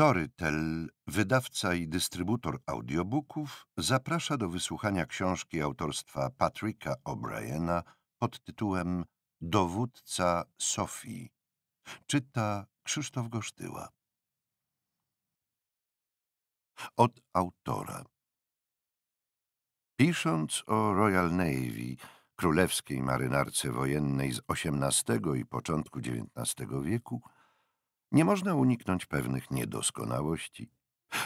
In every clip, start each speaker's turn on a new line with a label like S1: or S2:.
S1: Storytel, wydawca i dystrybutor audiobooków, zaprasza do wysłuchania książki autorstwa Patricka O'Briena pod tytułem Dowódca Sofii. Czyta Krzysztof Gosztyła. Od autora. Pisząc o Royal Navy, królewskiej marynarce wojennej z XVIII i początku XIX wieku, nie można uniknąć pewnych niedoskonałości.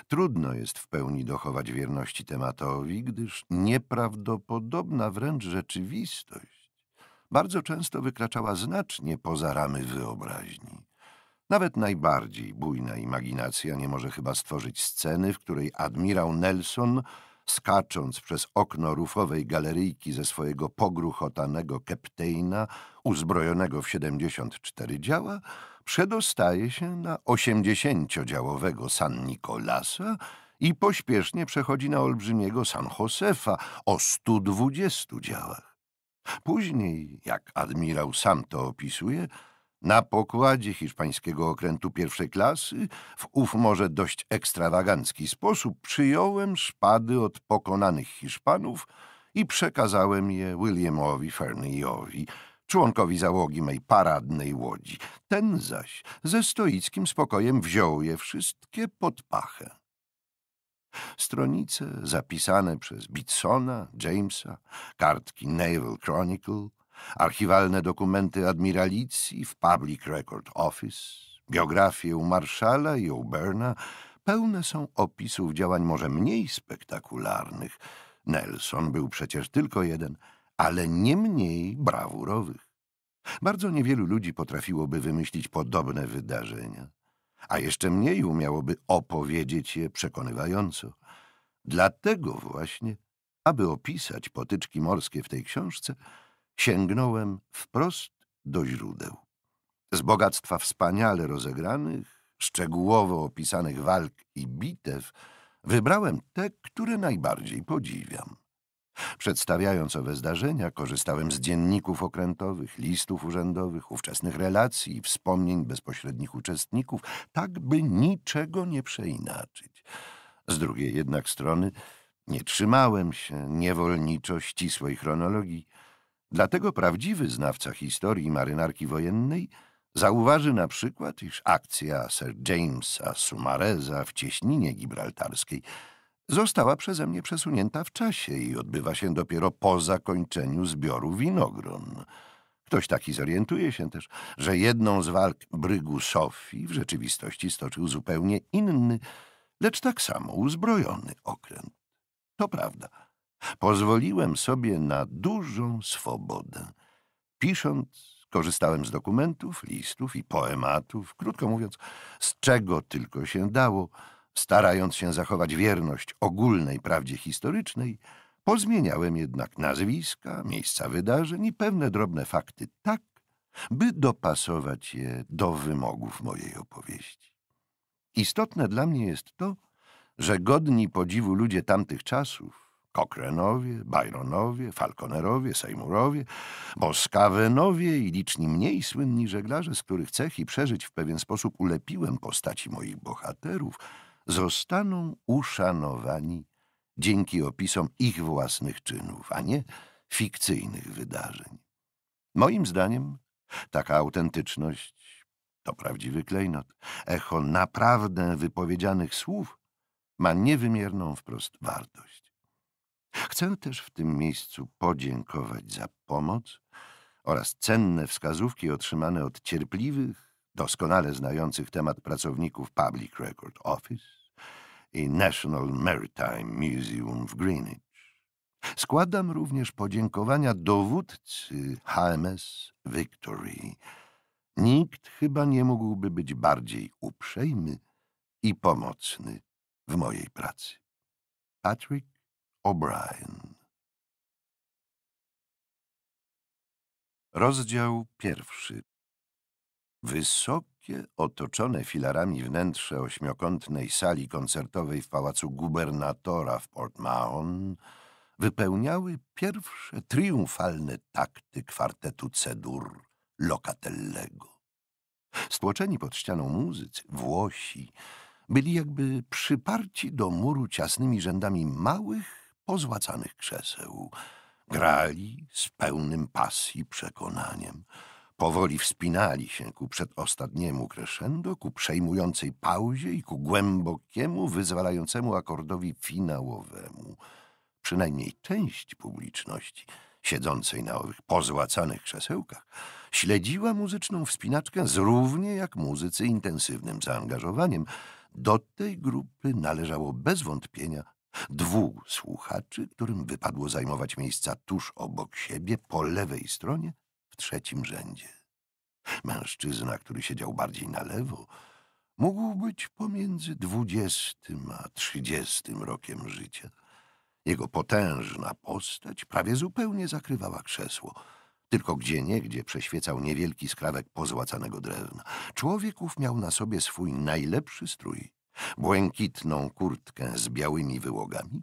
S1: Trudno jest w pełni dochować wierności tematowi, gdyż nieprawdopodobna wręcz rzeczywistość bardzo często wykraczała znacznie poza ramy wyobraźni. Nawet najbardziej bujna imaginacja nie może chyba stworzyć sceny, w której admirał Nelson skacząc przez okno rufowej galeryjki ze swojego pogruchotanego keptejna, uzbrojonego w 74 działa, przedostaje się na 80-działowego San Nicolasa i pośpiesznie przechodzi na olbrzymiego San Josefa o 120 działach. Później, jak admirał sam to opisuje, na pokładzie hiszpańskiego okrętu pierwszej klasy, w ów może dość ekstrawagancki sposób, przyjąłem szpady od pokonanych Hiszpanów i przekazałem je Williamowi Ferneyowi, członkowi załogi mej paradnej łodzi. Ten zaś ze stoickim spokojem wziął je wszystkie pod pachę. Stronice zapisane przez Bitsona, Jamesa, kartki Naval Chronicle – archiwalne dokumenty admiralicji w Public Record Office, biografie u Marszala i u Berna pełne są opisów działań może mniej spektakularnych. Nelson był przecież tylko jeden, ale nie mniej brawurowych. Bardzo niewielu ludzi potrafiłoby wymyślić podobne wydarzenia, a jeszcze mniej umiałoby opowiedzieć je przekonywająco. Dlatego właśnie, aby opisać potyczki morskie w tej książce, sięgnąłem wprost do źródeł. Z bogactwa wspaniale rozegranych, szczegółowo opisanych walk i bitew, wybrałem te, które najbardziej podziwiam. Przedstawiając owe zdarzenia, korzystałem z dzienników okrętowych, listów urzędowych, ówczesnych relacji i wspomnień bezpośrednich uczestników, tak by niczego nie przeinaczyć. Z drugiej jednak strony nie trzymałem się niewolniczo ścisłej chronologii, Dlatego prawdziwy znawca historii marynarki wojennej zauważy na przykład, iż akcja Sir Jamesa Sumareza w cieśninie gibraltarskiej została przeze mnie przesunięta w czasie i odbywa się dopiero po zakończeniu zbioru winogron. Ktoś taki zorientuje się też, że jedną z walk Brygu Sofii w rzeczywistości stoczył zupełnie inny, lecz tak samo uzbrojony okręt. To prawda – Pozwoliłem sobie na dużą swobodę. Pisząc, korzystałem z dokumentów, listów i poematów, krótko mówiąc, z czego tylko się dało, starając się zachować wierność ogólnej prawdzie historycznej, pozmieniałem jednak nazwiska, miejsca wydarzeń i pewne drobne fakty tak, by dopasować je do wymogów mojej opowieści. Istotne dla mnie jest to, że godni podziwu ludzie tamtych czasów Cochranowie, Byronowie, Falconerowie, Seymourowie, Boskawenowie i liczni mniej słynni żeglarze, z których cech i przeżyć w pewien sposób ulepiłem postaci moich bohaterów, zostaną uszanowani dzięki opisom ich własnych czynów, a nie fikcyjnych wydarzeń. Moim zdaniem taka autentyczność to prawdziwy klejnot. Echo naprawdę wypowiedzianych słów ma niewymierną wprost wartość. Chcę też w tym miejscu podziękować za pomoc oraz cenne wskazówki otrzymane od cierpliwych, doskonale znających temat pracowników Public Record Office i National Maritime Museum w Greenwich. Składam również podziękowania dowódcy HMS Victory. Nikt chyba nie mógłby być bardziej uprzejmy i pomocny w mojej pracy. Patrick O'Brien. Rozdział pierwszy. Wysokie, otoczone filarami wnętrze ośmiokątnej sali koncertowej w pałacu gubernatora w Port Mahon wypełniały pierwsze triumfalne takty kwartetu cedur Locatellego. Stłoczeni pod ścianą muzycy, Włosi, byli jakby przyparci do muru ciasnymi rzędami małych, pozłacanych krzeseł. Grali z pełnym pasji przekonaniem. Powoli wspinali się ku przedostatniemu crescendo, ku przejmującej pauzie i ku głębokiemu, wyzwalającemu akordowi finałowemu. Przynajmniej część publiczności, siedzącej na owych pozłacanych krzesełkach, śledziła muzyczną wspinaczkę z równie jak muzycy intensywnym zaangażowaniem. Do tej grupy należało bez wątpienia Dwóch słuchaczy, którym wypadło zajmować miejsca tuż obok siebie, po lewej stronie, w trzecim rzędzie. Mężczyzna, który siedział bardziej na lewo, mógł być pomiędzy dwudziestym a trzydziestym rokiem życia. Jego potężna postać prawie zupełnie zakrywała krzesło. Tylko gdzie niegdzie przeświecał niewielki skrawek pozłacanego drewna. Człowieków miał na sobie swój najlepszy strój błękitną kurtkę z białymi wyłogami,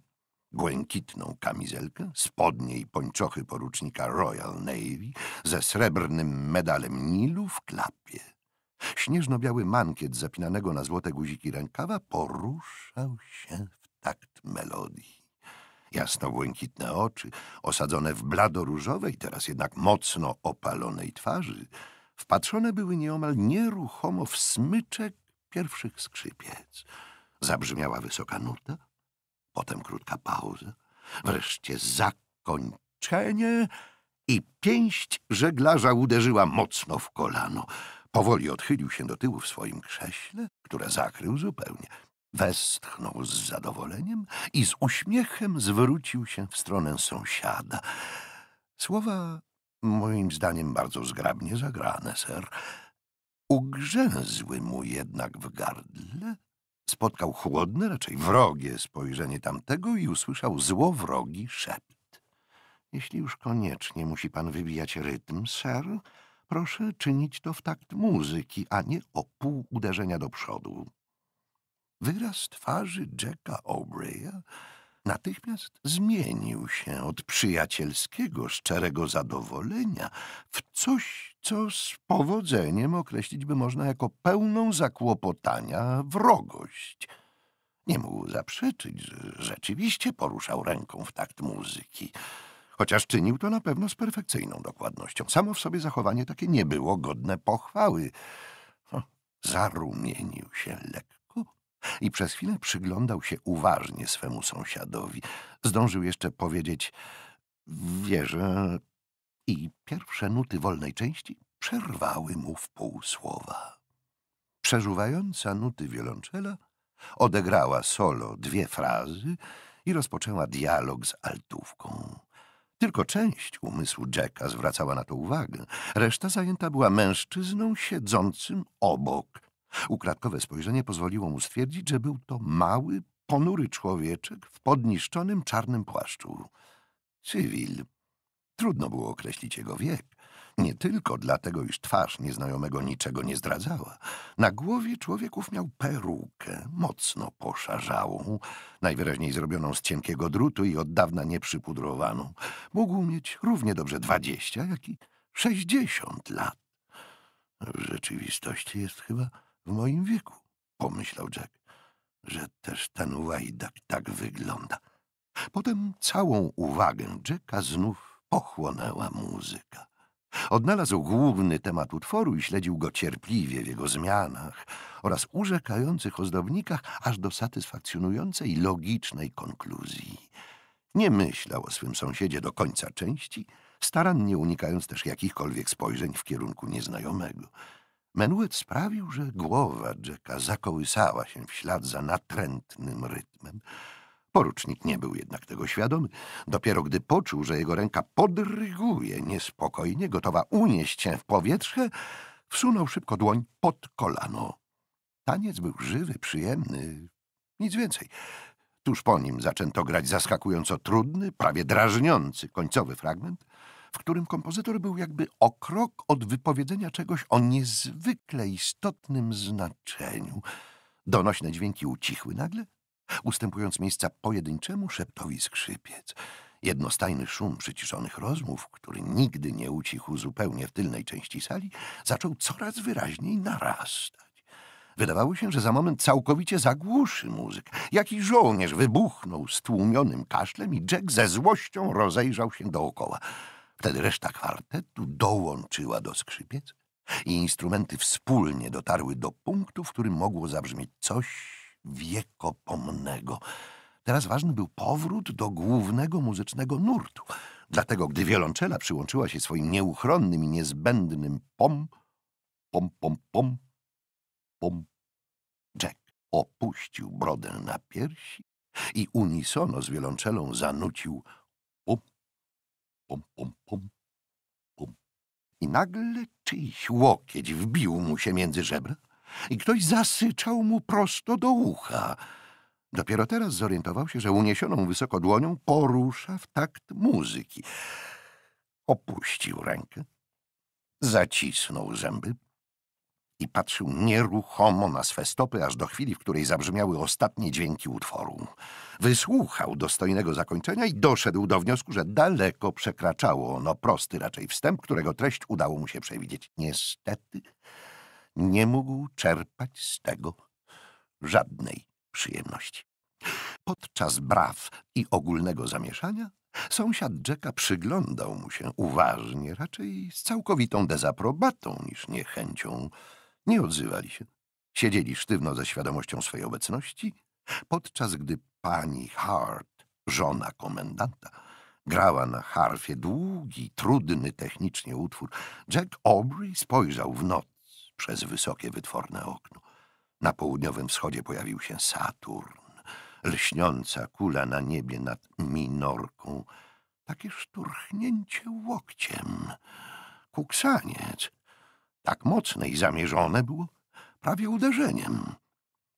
S1: błękitną kamizelkę, spodnie i pończochy porucznika Royal Navy ze srebrnym medalem Nilu w klapie. Śnieżno-biały mankiet zapinanego na złote guziki rękawa poruszał się w takt melodii. Jasno-błękitne oczy, osadzone w blado-różowej, teraz jednak mocno opalonej twarzy, wpatrzone były nieomal nieruchomo w smyczek pierwszych skrzypiec. Zabrzmiała wysoka nuta, potem krótka pauza, wreszcie zakończenie i pięść żeglarza uderzyła mocno w kolano. Powoli odchylił się do tyłu w swoim krześle, które zakrył zupełnie. Westchnął z zadowoleniem i z uśmiechem zwrócił się w stronę sąsiada. Słowa moim zdaniem bardzo zgrabnie zagrane, ser. Ugrzęzły mu jednak w gardle, spotkał chłodne, raczej wrogie spojrzenie tamtego i usłyszał złowrogi szept. Jeśli już koniecznie musi pan wybijać rytm, ser, proszę czynić to w takt muzyki, a nie o pół uderzenia do przodu. Wyraz twarzy Jacka O'Briena natychmiast zmienił się od przyjacielskiego, szczerego zadowolenia w coś co z powodzeniem określić by można jako pełną zakłopotania wrogość. Nie mógł zaprzeczyć, że rzeczywiście poruszał ręką w takt muzyki, chociaż czynił to na pewno z perfekcyjną dokładnością. Samo w sobie zachowanie takie nie było godne pochwały. zarumienił się lekko i przez chwilę przyglądał się uważnie swemu sąsiadowi. Zdążył jeszcze powiedzieć, wierzę, i pierwsze nuty wolnej części przerwały mu w pół słowa. Przeżuwająca nuty wiolonczela odegrała solo dwie frazy i rozpoczęła dialog z altówką. Tylko część umysłu Jacka zwracała na to uwagę. Reszta zajęta była mężczyzną siedzącym obok. Ukradkowe spojrzenie pozwoliło mu stwierdzić, że był to mały, ponury człowieczek w podniszczonym czarnym płaszczu. Cywil. Trudno było określić jego wiek. Nie tylko dlatego, iż twarz nieznajomego niczego nie zdradzała. Na głowie człowieków miał perukę, mocno poszarzałą, najwyraźniej zrobioną z cienkiego drutu i od dawna nieprzypudrowaną. Mógł mieć równie dobrze dwadzieścia, jak i sześćdziesiąt lat. W rzeczywistości jest chyba w moim wieku, pomyślał Jack, że też ten łajdak tak wygląda. Potem całą uwagę Jacka znów pochłonęła muzyka. Odnalazł główny temat utworu i śledził go cierpliwie w jego zmianach oraz urzekających ozdobnikach aż do satysfakcjonującej, logicznej konkluzji. Nie myślał o swym sąsiedzie do końca części, starannie unikając też jakichkolwiek spojrzeń w kierunku nieznajomego. Menuet sprawił, że głowa Jacka zakołysała się w ślad za natrętnym rytmem. Porucznik nie był jednak tego świadomy. Dopiero gdy poczuł, że jego ręka podryguje niespokojnie, gotowa unieść się w powietrze, wsunął szybko dłoń pod kolano. Taniec był żywy, przyjemny, nic więcej. Tuż po nim zaczęto grać zaskakująco trudny, prawie drażniący końcowy fragment, w którym kompozytor był jakby o krok od wypowiedzenia czegoś o niezwykle istotnym znaczeniu. Donośne dźwięki ucichły nagle ustępując miejsca pojedynczemu szeptowi skrzypiec. Jednostajny szum przyciszonych rozmów, który nigdy nie ucichł zupełnie w tylnej części sali, zaczął coraz wyraźniej narastać. Wydawało się, że za moment całkowicie zagłuszy muzyk. Jaki żołnierz wybuchnął stłumionym kaszlem i Jack ze złością rozejrzał się dookoła. Wtedy reszta kwartetu dołączyła do skrzypiec i instrumenty wspólnie dotarły do punktu, w którym mogło zabrzmieć coś wiekopomnego. Teraz ważny był powrót do głównego muzycznego nurtu. Dlatego, gdy wiolonczela przyłączyła się swoim nieuchronnym i niezbędnym pom, pom, pom, pom, pom, Jack opuścił brodę na piersi i unisono z wiolonczelą zanucił pom, pom, pom, pom, pom. I nagle czyjś łokieć wbił mu się między żebra i ktoś zasyczał mu prosto do ucha. Dopiero teraz zorientował się, że uniesioną wysoko dłonią porusza w takt muzyki. Opuścił rękę, zacisnął zęby i patrzył nieruchomo na swe stopy, aż do chwili, w której zabrzmiały ostatnie dźwięki utworu. Wysłuchał dostojnego zakończenia i doszedł do wniosku, że daleko przekraczało ono prosty raczej wstęp, którego treść udało mu się przewidzieć. Niestety nie mógł czerpać z tego żadnej przyjemności. Podczas braw i ogólnego zamieszania sąsiad Jacka przyglądał mu się uważnie, raczej z całkowitą dezaprobatą niż niechęcią. Nie odzywali się. Siedzieli sztywno ze świadomością swojej obecności, podczas gdy pani Hart, żona komendanta, grała na harfie długi, trudny technicznie utwór. Jack Aubrey spojrzał w not przez wysokie, wytworne okno. Na południowym wschodzie pojawił się Saturn, lśniąca kula na niebie nad minorką. Takie szturchnięcie łokciem, kuksaniec. Tak mocne i zamierzone było prawie uderzeniem.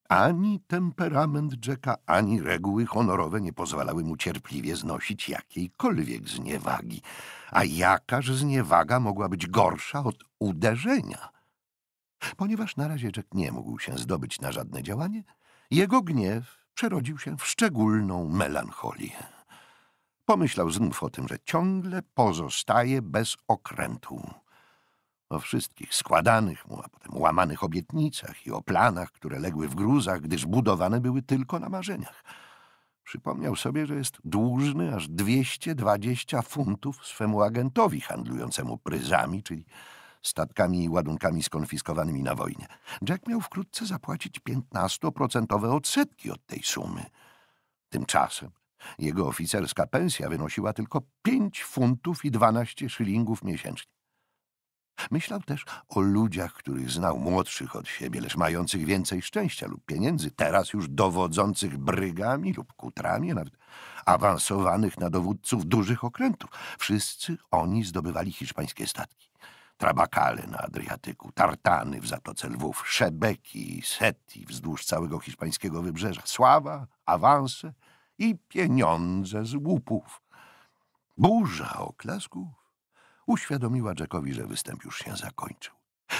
S1: Ani temperament Jacka, ani reguły honorowe nie pozwalały mu cierpliwie znosić jakiejkolwiek zniewagi. A jakaż zniewaga mogła być gorsza od uderzenia? Ponieważ na razie Jack nie mógł się zdobyć na żadne działanie, jego gniew przerodził się w szczególną melancholię. Pomyślał znów o tym, że ciągle pozostaje bez okrętu. O wszystkich składanych mu, a potem łamanych obietnicach i o planach, które legły w gruzach, gdyż budowane były tylko na marzeniach. Przypomniał sobie, że jest dłużny aż 220 funtów swemu agentowi handlującemu pryzami, czyli statkami i ładunkami skonfiskowanymi na wojnie. Jack miał wkrótce zapłacić 15% odsetki od tej sumy. Tymczasem jego oficerska pensja wynosiła tylko 5 funtów i 12 szylingów miesięcznie. Myślał też o ludziach, których znał młodszych od siebie, lecz mających więcej szczęścia lub pieniędzy, teraz już dowodzących brygami lub kutrami, nawet awansowanych na dowódców dużych okrętów. Wszyscy oni zdobywali hiszpańskie statki trabakale na Adriatyku, tartany w Zatoce Lwów, szebeki i seti wzdłuż całego hiszpańskiego wybrzeża, sława, awanse i pieniądze z łupów. Burza oklasków uświadomiła Jackowi, że występ już się zakończył.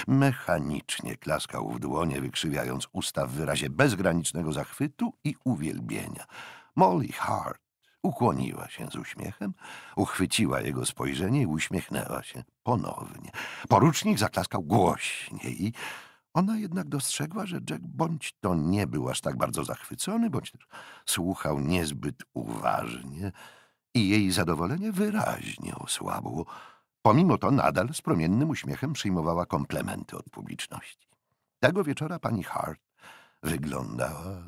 S1: Mechanicznie klaskał w dłonie, wykrzywiając usta w wyrazie bezgranicznego zachwytu i uwielbienia. Molly Hart Ukłoniła się z uśmiechem, uchwyciła jego spojrzenie i uśmiechnęła się ponownie. Porucznik zaklaskał głośniej. Ona jednak dostrzegła, że Jack bądź to nie był aż tak bardzo zachwycony, bądź też słuchał niezbyt uważnie i jej zadowolenie wyraźnie osłabło. Pomimo to nadal z promiennym uśmiechem przyjmowała komplementy od publiczności. Tego wieczora pani Hart wyglądała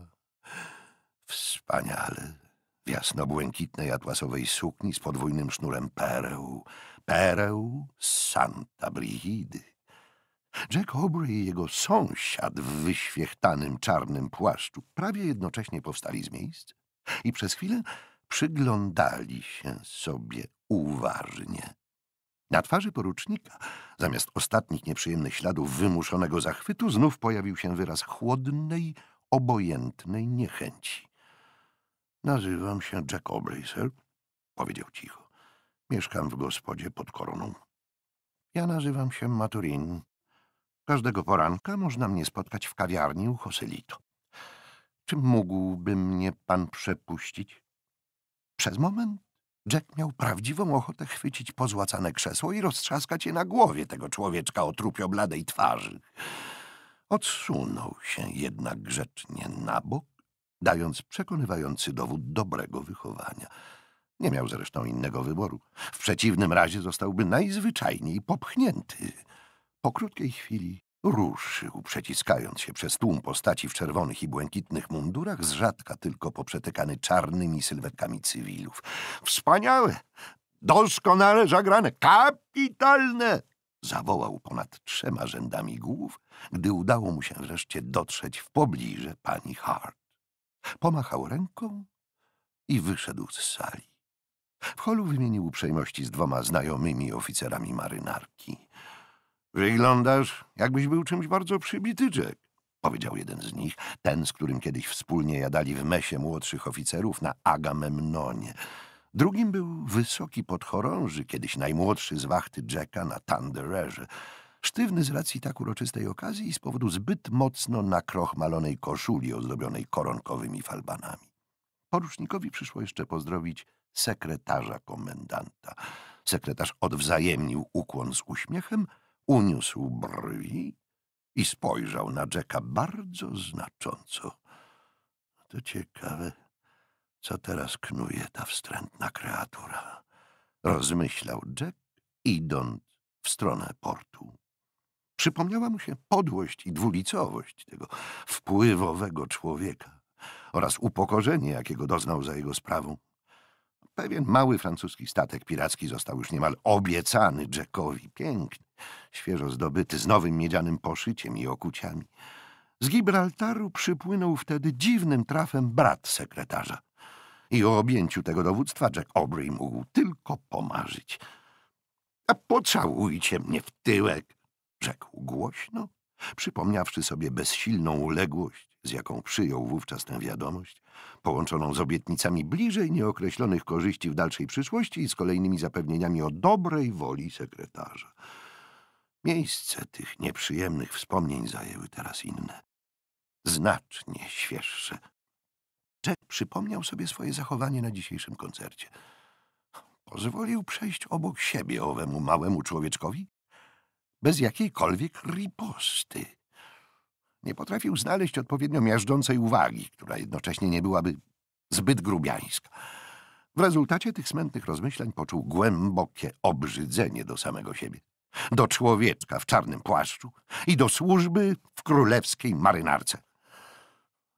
S1: wspaniale w jasno-błękitnej atłasowej sukni z podwójnym sznurem pereł. Pereł z Santa Brigidy. Jack Aubrey i jego sąsiad w wyświechtanym czarnym płaszczu prawie jednocześnie powstali z miejsc i przez chwilę przyglądali się sobie uważnie. Na twarzy porucznika, zamiast ostatnich nieprzyjemnych śladów wymuszonego zachwytu, znów pojawił się wyraz chłodnej, obojętnej niechęci. Nazywam się Jack O'Bracer, powiedział cicho. Mieszkam w gospodzie pod koroną. Ja nazywam się Maturin. Każdego poranka można mnie spotkać w kawiarni u Joselito. Czy mógłby mnie pan przepuścić? Przez moment Jack miał prawdziwą ochotę chwycić pozłacane krzesło i roztrzaskać je na głowie tego człowieczka o trupio bladej twarzy. Odsunął się jednak grzecznie na bok dając przekonywający dowód dobrego wychowania. Nie miał zresztą innego wyboru. W przeciwnym razie zostałby najzwyczajniej popchnięty. Po krótkiej chwili ruszył, przeciskając się przez tłum postaci w czerwonych i błękitnych mundurach, z rzadka tylko poprzetykany czarnymi sylwetkami cywilów. Wspaniałe! Doskonale zagrane! Kapitalne! Zawołał ponad trzema rzędami głów, gdy udało mu się wreszcie dotrzeć w pobliże pani Hart. Pomachał ręką i wyszedł z sali. W holu wymienił uprzejmości z dwoma znajomymi oficerami marynarki. Wyglądasz, jakbyś był czymś bardzo przybity, Jack, powiedział jeden z nich, ten, z którym kiedyś wspólnie jadali w mesie młodszych oficerów na Agamemnonie. Drugim był wysoki podchorąży, kiedyś najmłodszy z wachty Jacka na Thundererze sztywny z racji tak uroczystej okazji i z powodu zbyt mocno nakrochmalonej koszuli ozdobionej koronkowymi falbanami. Porucznikowi przyszło jeszcze pozdrowić sekretarza komendanta. Sekretarz odwzajemnił ukłon z uśmiechem, uniósł brwi i spojrzał na Jacka bardzo znacząco. To ciekawe, co teraz knuje ta wstrętna kreatura, rozmyślał Jack, idąc w stronę portu. Przypomniała mu się podłość i dwulicowość tego wpływowego człowieka oraz upokorzenie, jakiego doznał za jego sprawą. Pewien mały francuski statek piracki został już niemal obiecany Jackowi. Piękny, świeżo zdobyty, z nowym miedzianym poszyciem i okuciami. Z Gibraltaru przypłynął wtedy dziwnym trafem brat sekretarza. I o objęciu tego dowództwa Jack Aubrey mógł tylko pomarzyć. A pocałujcie mnie w tyłek, rzekł głośno, przypomniawszy sobie bezsilną uległość, z jaką przyjął wówczas tę wiadomość, połączoną z obietnicami bliżej nieokreślonych korzyści w dalszej przyszłości i z kolejnymi zapewnieniami o dobrej woli sekretarza. Miejsce tych nieprzyjemnych wspomnień zajęły teraz inne, znacznie świeższe. Jack przypomniał sobie swoje zachowanie na dzisiejszym koncercie. Pozwolił przejść obok siebie owemu małemu człowieczkowi, bez jakiejkolwiek riposty. Nie potrafił znaleźć odpowiednio miażdżącej uwagi, która jednocześnie nie byłaby zbyt grubiańska. W rezultacie tych smętnych rozmyślań poczuł głębokie obrzydzenie do samego siebie, do człowieczka w czarnym płaszczu i do służby w królewskiej marynarce.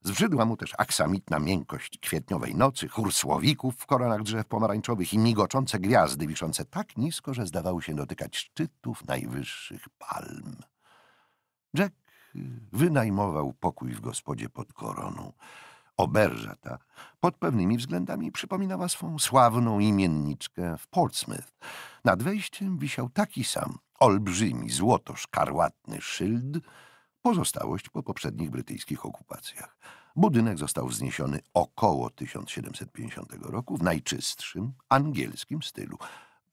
S1: Zbrzydła mu też aksamitna miękkość kwietniowej nocy, chór słowików w koronach drzew pomarańczowych i migoczące gwiazdy wiszące tak nisko, że zdawały się dotykać szczytów najwyższych palm. Jack y, wynajmował pokój w gospodzie pod koroną. Oberża ta pod pewnymi względami przypominała swą sławną imienniczkę w Portsmouth. Nad wejściem wisiał taki sam olbrzymi, złoto-szkarłatny szyld – Pozostałość po poprzednich brytyjskich okupacjach. Budynek został wzniesiony około 1750 roku w najczystszym, angielskim stylu.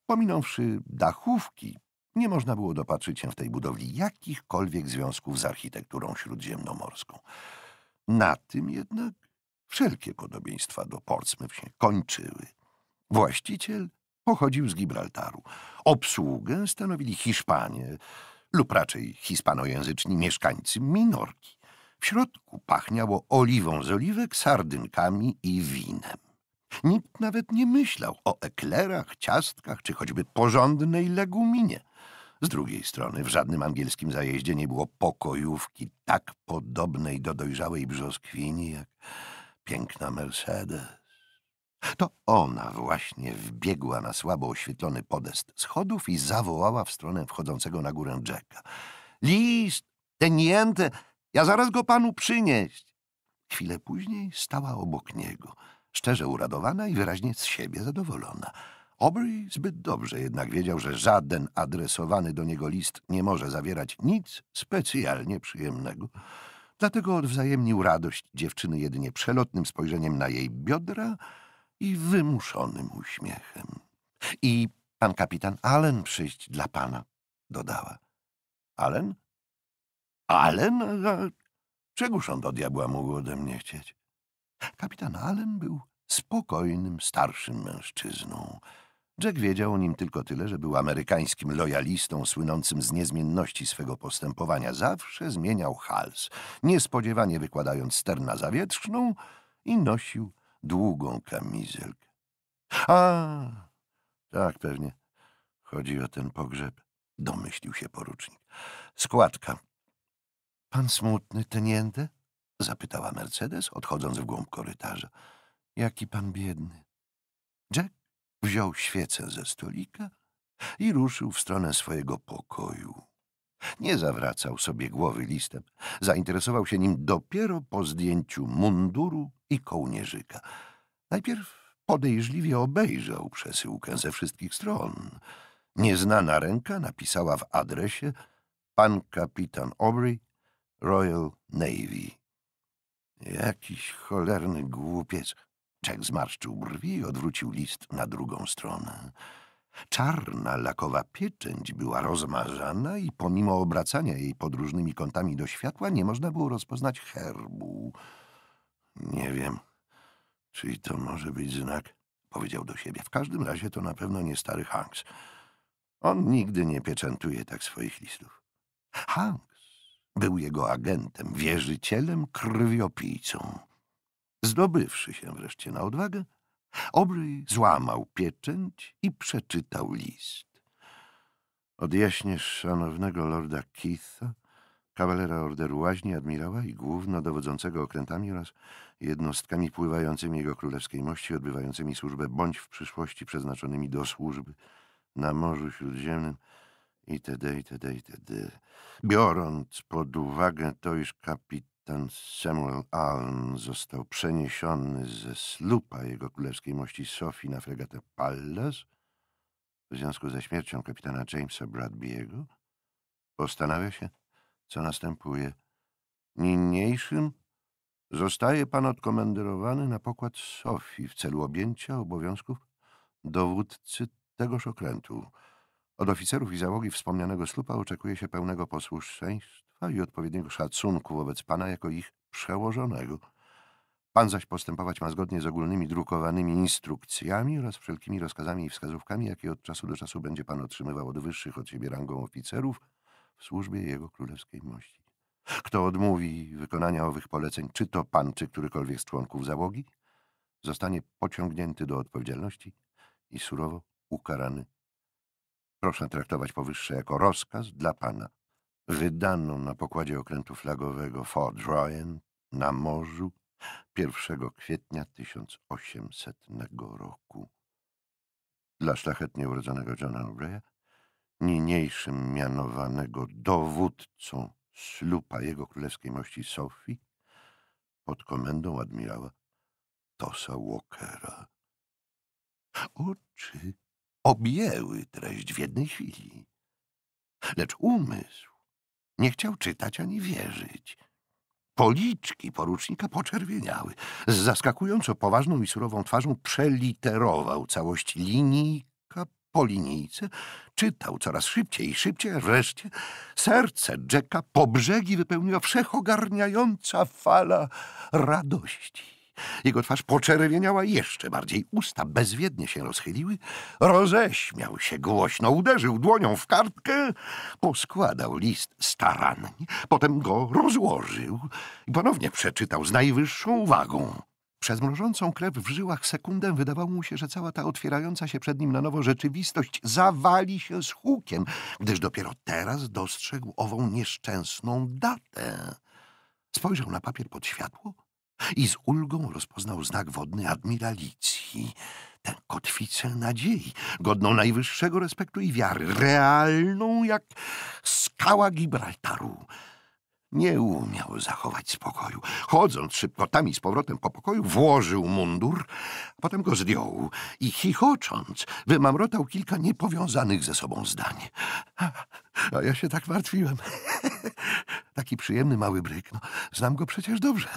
S1: Pominąwszy dachówki, nie można było dopatrzyć się w tej budowli jakichkolwiek związków z architekturą śródziemnomorską. Na tym jednak wszelkie podobieństwa do Portsmouth się kończyły. Właściciel pochodził z Gibraltaru. Obsługę stanowili Hiszpanie, lub raczej hispanojęzyczni mieszkańcy Minorki. W środku pachniało oliwą z oliwek, sardynkami i winem. Nikt nawet nie myślał o eklerach, ciastkach czy choćby porządnej leguminie. Z drugiej strony w żadnym angielskim zajeździe nie było pokojówki tak podobnej do dojrzałej brzoskwini jak piękna Mercedes. To ona właśnie wbiegła na słabo oświetlony podest schodów i zawołała w stronę wchodzącego na górę Jacka. List! Teniente! Ja zaraz go panu przynieść! Chwilę później stała obok niego, szczerze uradowana i wyraźnie z siebie zadowolona. Aubrey zbyt dobrze jednak wiedział, że żaden adresowany do niego list nie może zawierać nic specjalnie przyjemnego. Dlatego odwzajemnił radość dziewczyny jedynie przelotnym spojrzeniem na jej biodra, i wymuszonym uśmiechem. I pan kapitan Allen przyjść dla pana, dodała. Allen? Allen? A czegóż on do diabła mógł ode mnie chcieć? Kapitan Allen był spokojnym, starszym mężczyzną. Jack wiedział o nim tylko tyle, że był amerykańskim lojalistą słynącym z niezmienności swego postępowania. Zawsze zmieniał hals, niespodziewanie wykładając ster na zawietrzną i nosił długą kamizelkę. A, tak pewnie. Chodzi o ten pogrzeb, domyślił się porucznik. Składka. Pan smutny, teniente? Zapytała Mercedes, odchodząc w głąb korytarza. Jaki pan biedny. Jack wziął świecę ze stolika i ruszył w stronę swojego pokoju. Nie zawracał sobie głowy listem. Zainteresował się nim dopiero po zdjęciu munduru i kołnierzyka. Najpierw podejrzliwie obejrzał przesyłkę ze wszystkich stron. Nieznana ręka napisała w adresie Pan kapitan Aubrey, Royal Navy. Jakiś cholerny głupiec. Czek zmarszczył brwi i odwrócił list na drugą stronę. Czarna, lakowa pieczęć była rozmarzana i pomimo obracania jej pod różnymi kątami do światła nie można było rozpoznać herbu. Nie wiem, czy to może być znak, powiedział do siebie. W każdym razie to na pewno nie stary Hanks. On nigdy nie pieczętuje tak swoich listów. Hanks był jego agentem, wierzycielem, krwiopijcą. Zdobywszy się wreszcie na odwagę, Obryj złamał pieczęć i przeczytał list. Odjaśniesz szanownego lorda Keitha, kawalera orderu łaźni, admirała i główno dowodzącego okrętami oraz jednostkami pływającymi jego królewskiej mości, odbywającymi służbę bądź w przyszłości przeznaczonymi do służby na Morzu Śródziemnym itd., itd., itd., biorąc pod uwagę to, iż kapitan ten Samuel Allen został przeniesiony ze slupa jego królewskiej mości Sofii na fregatę Pallas w związku ze śmiercią kapitana Jamesa Bradbiego. Postanawia się, co następuje. Niniejszym zostaje pan odkomenderowany na pokład Sofii w celu objęcia obowiązków dowódcy tegoż okrętu. Od oficerów i załogi wspomnianego słupa oczekuje się pełnego posłuszeństwa i odpowiedniego szacunku wobec pana jako ich przełożonego. Pan zaś postępować ma zgodnie z ogólnymi drukowanymi instrukcjami oraz wszelkimi rozkazami i wskazówkami, jakie od czasu do czasu będzie pan otrzymywał od wyższych od siebie rangą oficerów w służbie jego królewskiej mości. Kto odmówi wykonania owych poleceń, czy to pan, czy którykolwiek z członków załogi, zostanie pociągnięty do odpowiedzialności i surowo ukarany. Proszę traktować powyższe jako rozkaz dla pana wydano na pokładzie okrętu flagowego Fort Ryan na morzu 1 kwietnia 1800 roku. Dla szlachetnie urodzonego Johna O'Breya, niniejszym mianowanego dowódcą słupa jego królewskiej mości Sophie pod komendą admirała Tosa Walkera. Oczy objęły treść w jednej chwili, lecz umysł nie chciał czytać ani wierzyć. Policzki porucznika poczerwieniały. Z zaskakująco poważną i surową twarzą przeliterował całość linijka po linijce. Czytał coraz szybciej i szybciej, wreszcie serce Jacka po brzegi wypełniła wszechogarniająca fala radości. Jego twarz poczerwieniała jeszcze bardziej, usta bezwiednie się rozchyliły. Roześmiał się głośno, uderzył dłonią w kartkę, poskładał list starannie, potem go rozłożył i ponownie przeczytał z najwyższą uwagą. Przez mrożącą krew w żyłach sekundę wydawało mu się, że cała ta otwierająca się przed nim na nowo rzeczywistość zawali się z hukiem, gdyż dopiero teraz dostrzegł ową nieszczęsną datę. Spojrzał na papier pod światło i z ulgą rozpoznał znak wodny admiralicji. Tę kotwicę nadziei, godną najwyższego respektu i wiary, realną jak skała Gibraltaru. Nie umiał zachować spokoju. Chodząc szybko tam i z powrotem po pokoju, włożył mundur, a potem go zdjął i chichocząc wymamrotał kilka niepowiązanych ze sobą zdań. A, ja się tak martwiłem. Taki przyjemny mały bryk. No, znam go przecież dobrze.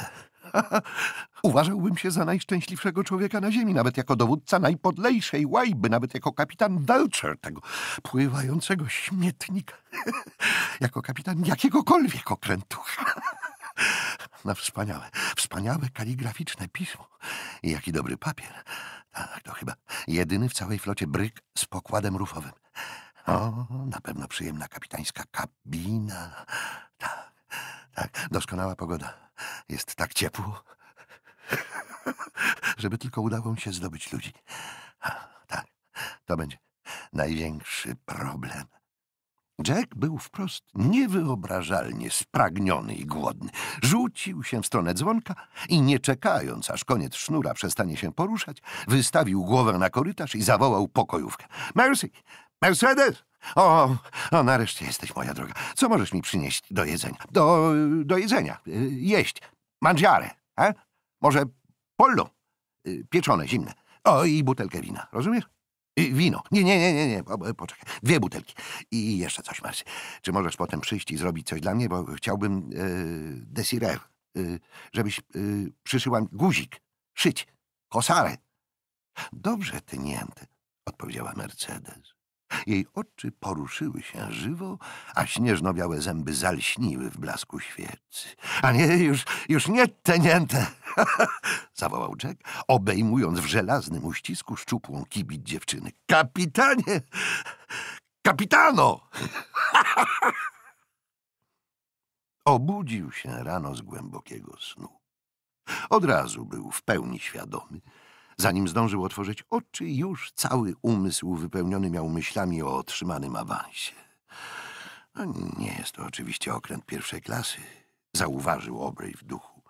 S1: Uważałbym się za najszczęśliwszego człowieka na ziemi, nawet jako dowódca najpodlejszej łajby, nawet jako kapitan Belcher, tego pływającego śmietnika, jako kapitan jakiegokolwiek okrętu. Na wspaniałe, wspaniałe kaligraficzne pismo. I jaki dobry papier. Tak, to chyba jedyny w całej flocie bryk z pokładem rufowym. O, na pewno przyjemna kapitańska kabina. Tak, tak, doskonała pogoda. Jest tak ciepło, żeby tylko udało mi się zdobyć ludzi. Tak, to będzie największy problem. Jack był wprost niewyobrażalnie spragniony i głodny. Rzucił się w stronę dzwonka i nie czekając, aż koniec sznura przestanie się poruszać, wystawił głowę na korytarz i zawołał pokojówkę. Mercy! Mercedes! O, o, nareszcie jesteś moja droga. Co możesz mi przynieść do jedzenia? Do, do jedzenia. Y, jeść. Mangiare, e? Może pollo y, pieczone, zimne. O, i butelkę wina, rozumiesz? Y, wino. Nie, nie, nie, nie, nie, poczekaj. Dwie butelki. I jeszcze coś, Marcy. Czy możesz potem przyjść i zrobić coś dla mnie, bo chciałbym Desire, desirer, y, żebyś yy, przyszyła guzik, szyć, kosarę. Dobrze, ty niente, odpowiedziała Mercedes. Jej oczy poruszyły się żywo, a śnieżno-białe zęby zalśniły w blasku świecy. A nie, już, już nie te, nie te, zawołał Jack, obejmując w żelaznym uścisku szczupłą kibić dziewczyny. Kapitanie! Kapitano! Obudził się rano z głębokiego snu. Od razu był w pełni świadomy, Zanim zdążył otworzyć oczy, już cały umysł wypełniony miał myślami o otrzymanym awansie. No, nie jest to oczywiście okręt pierwszej klasy, zauważył Obrej w duchu.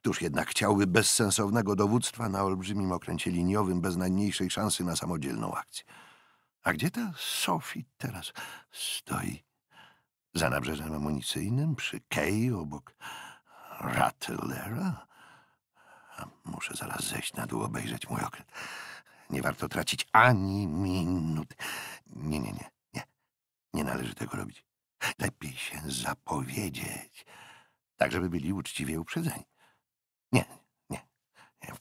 S1: Któż jednak chciałby bezsensownego dowództwa na olbrzymim okręcie liniowym bez najmniejszej szansy na samodzielną akcję? A gdzie ta Sophie teraz stoi? Za nabrzeżem amunicyjnym, przy Kej, obok Rattlera? Muszę zaraz zejść na dół, obejrzeć mój okręt. Nie warto tracić ani minuty. Nie, nie, nie, nie. Nie należy tego robić. Lepiej się zapowiedzieć, tak żeby byli uczciwie uprzedzeni. Nie, nie.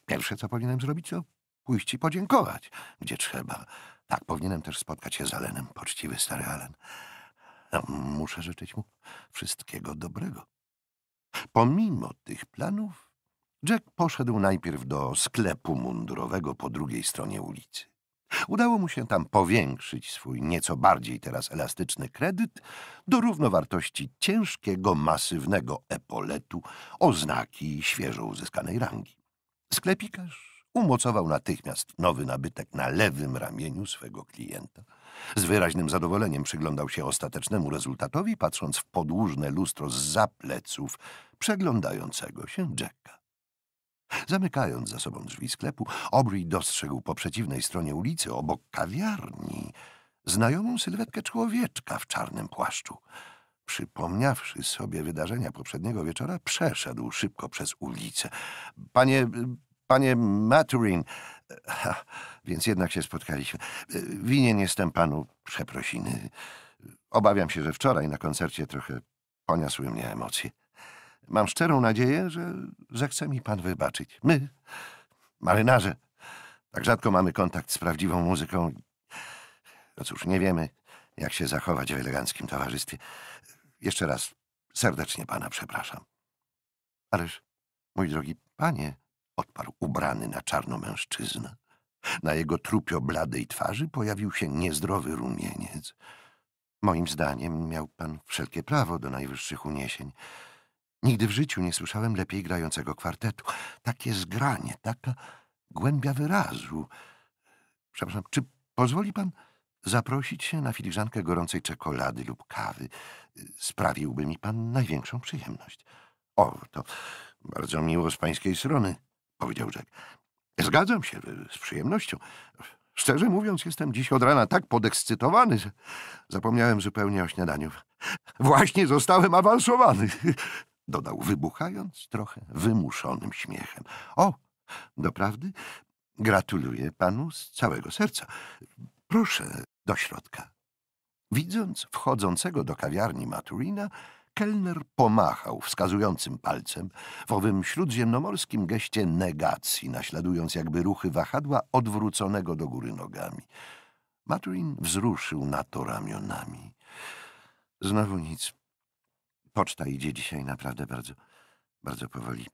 S1: Pierwsze, co powinienem zrobić, to pójść i podziękować, gdzie trzeba. Tak, powinienem też spotkać się z Alenem, poczciwy stary Alen. No, muszę życzyć mu wszystkiego dobrego. Pomimo tych planów, Jack poszedł najpierw do sklepu mundurowego po drugiej stronie ulicy. Udało mu się tam powiększyć swój nieco bardziej teraz elastyczny kredyt do równowartości ciężkiego, masywnego epoletu oznaki świeżo uzyskanej rangi. Sklepikarz umocował natychmiast nowy nabytek na lewym ramieniu swego klienta. Z wyraźnym zadowoleniem przyglądał się ostatecznemu rezultatowi, patrząc w podłużne lustro z zapleców przeglądającego się Jacka. Zamykając za sobą drzwi sklepu, Aubrey dostrzegł po przeciwnej stronie ulicy, obok kawiarni, znajomą sylwetkę człowieczka w czarnym płaszczu. Przypomniawszy sobie wydarzenia poprzedniego wieczora, przeszedł szybko przez ulicę. Panie, panie Maturin, ha, więc jednak się spotkaliśmy. Winien jestem panu przeprosiny. Obawiam się, że wczoraj na koncercie trochę poniosły mnie emocje. Mam szczerą nadzieję, że zechce mi pan wybaczyć. My, marynarze, tak rzadko mamy kontakt z prawdziwą muzyką. No cóż, nie wiemy, jak się zachować w eleganckim towarzystwie. Jeszcze raz serdecznie pana przepraszam. Ależ, mój drogi panie, odparł ubrany na czarno mężczyzna. Na jego trupio bladej twarzy pojawił się niezdrowy rumieniec. Moim zdaniem miał pan wszelkie prawo do najwyższych uniesień. Nigdy w życiu nie słyszałem lepiej grającego kwartetu. Takie zgranie, taka głębia wyrazu. Przepraszam, czy pozwoli pan zaprosić się na filiżankę gorącej czekolady lub kawy? Sprawiłby mi pan największą przyjemność. O, to bardzo miło z pańskiej strony, powiedział Jack. Zgadzam się, y, z przyjemnością. Szczerze mówiąc, jestem dziś od rana tak podekscytowany, że zapomniałem zupełnie o śniadaniu. Właśnie zostałem awansowany dodał, wybuchając trochę wymuszonym śmiechem. O, doprawdy, gratuluję panu z całego serca. Proszę do środka. Widząc wchodzącego do kawiarni Maturina, kelner pomachał wskazującym palcem w owym śródziemnomorskim geście negacji, naśladując jakby ruchy wahadła odwróconego do góry nogami. Maturin wzruszył na to ramionami. Znowu nic, Poczta idzie dzisiaj naprawdę bardzo, bardzo powoli.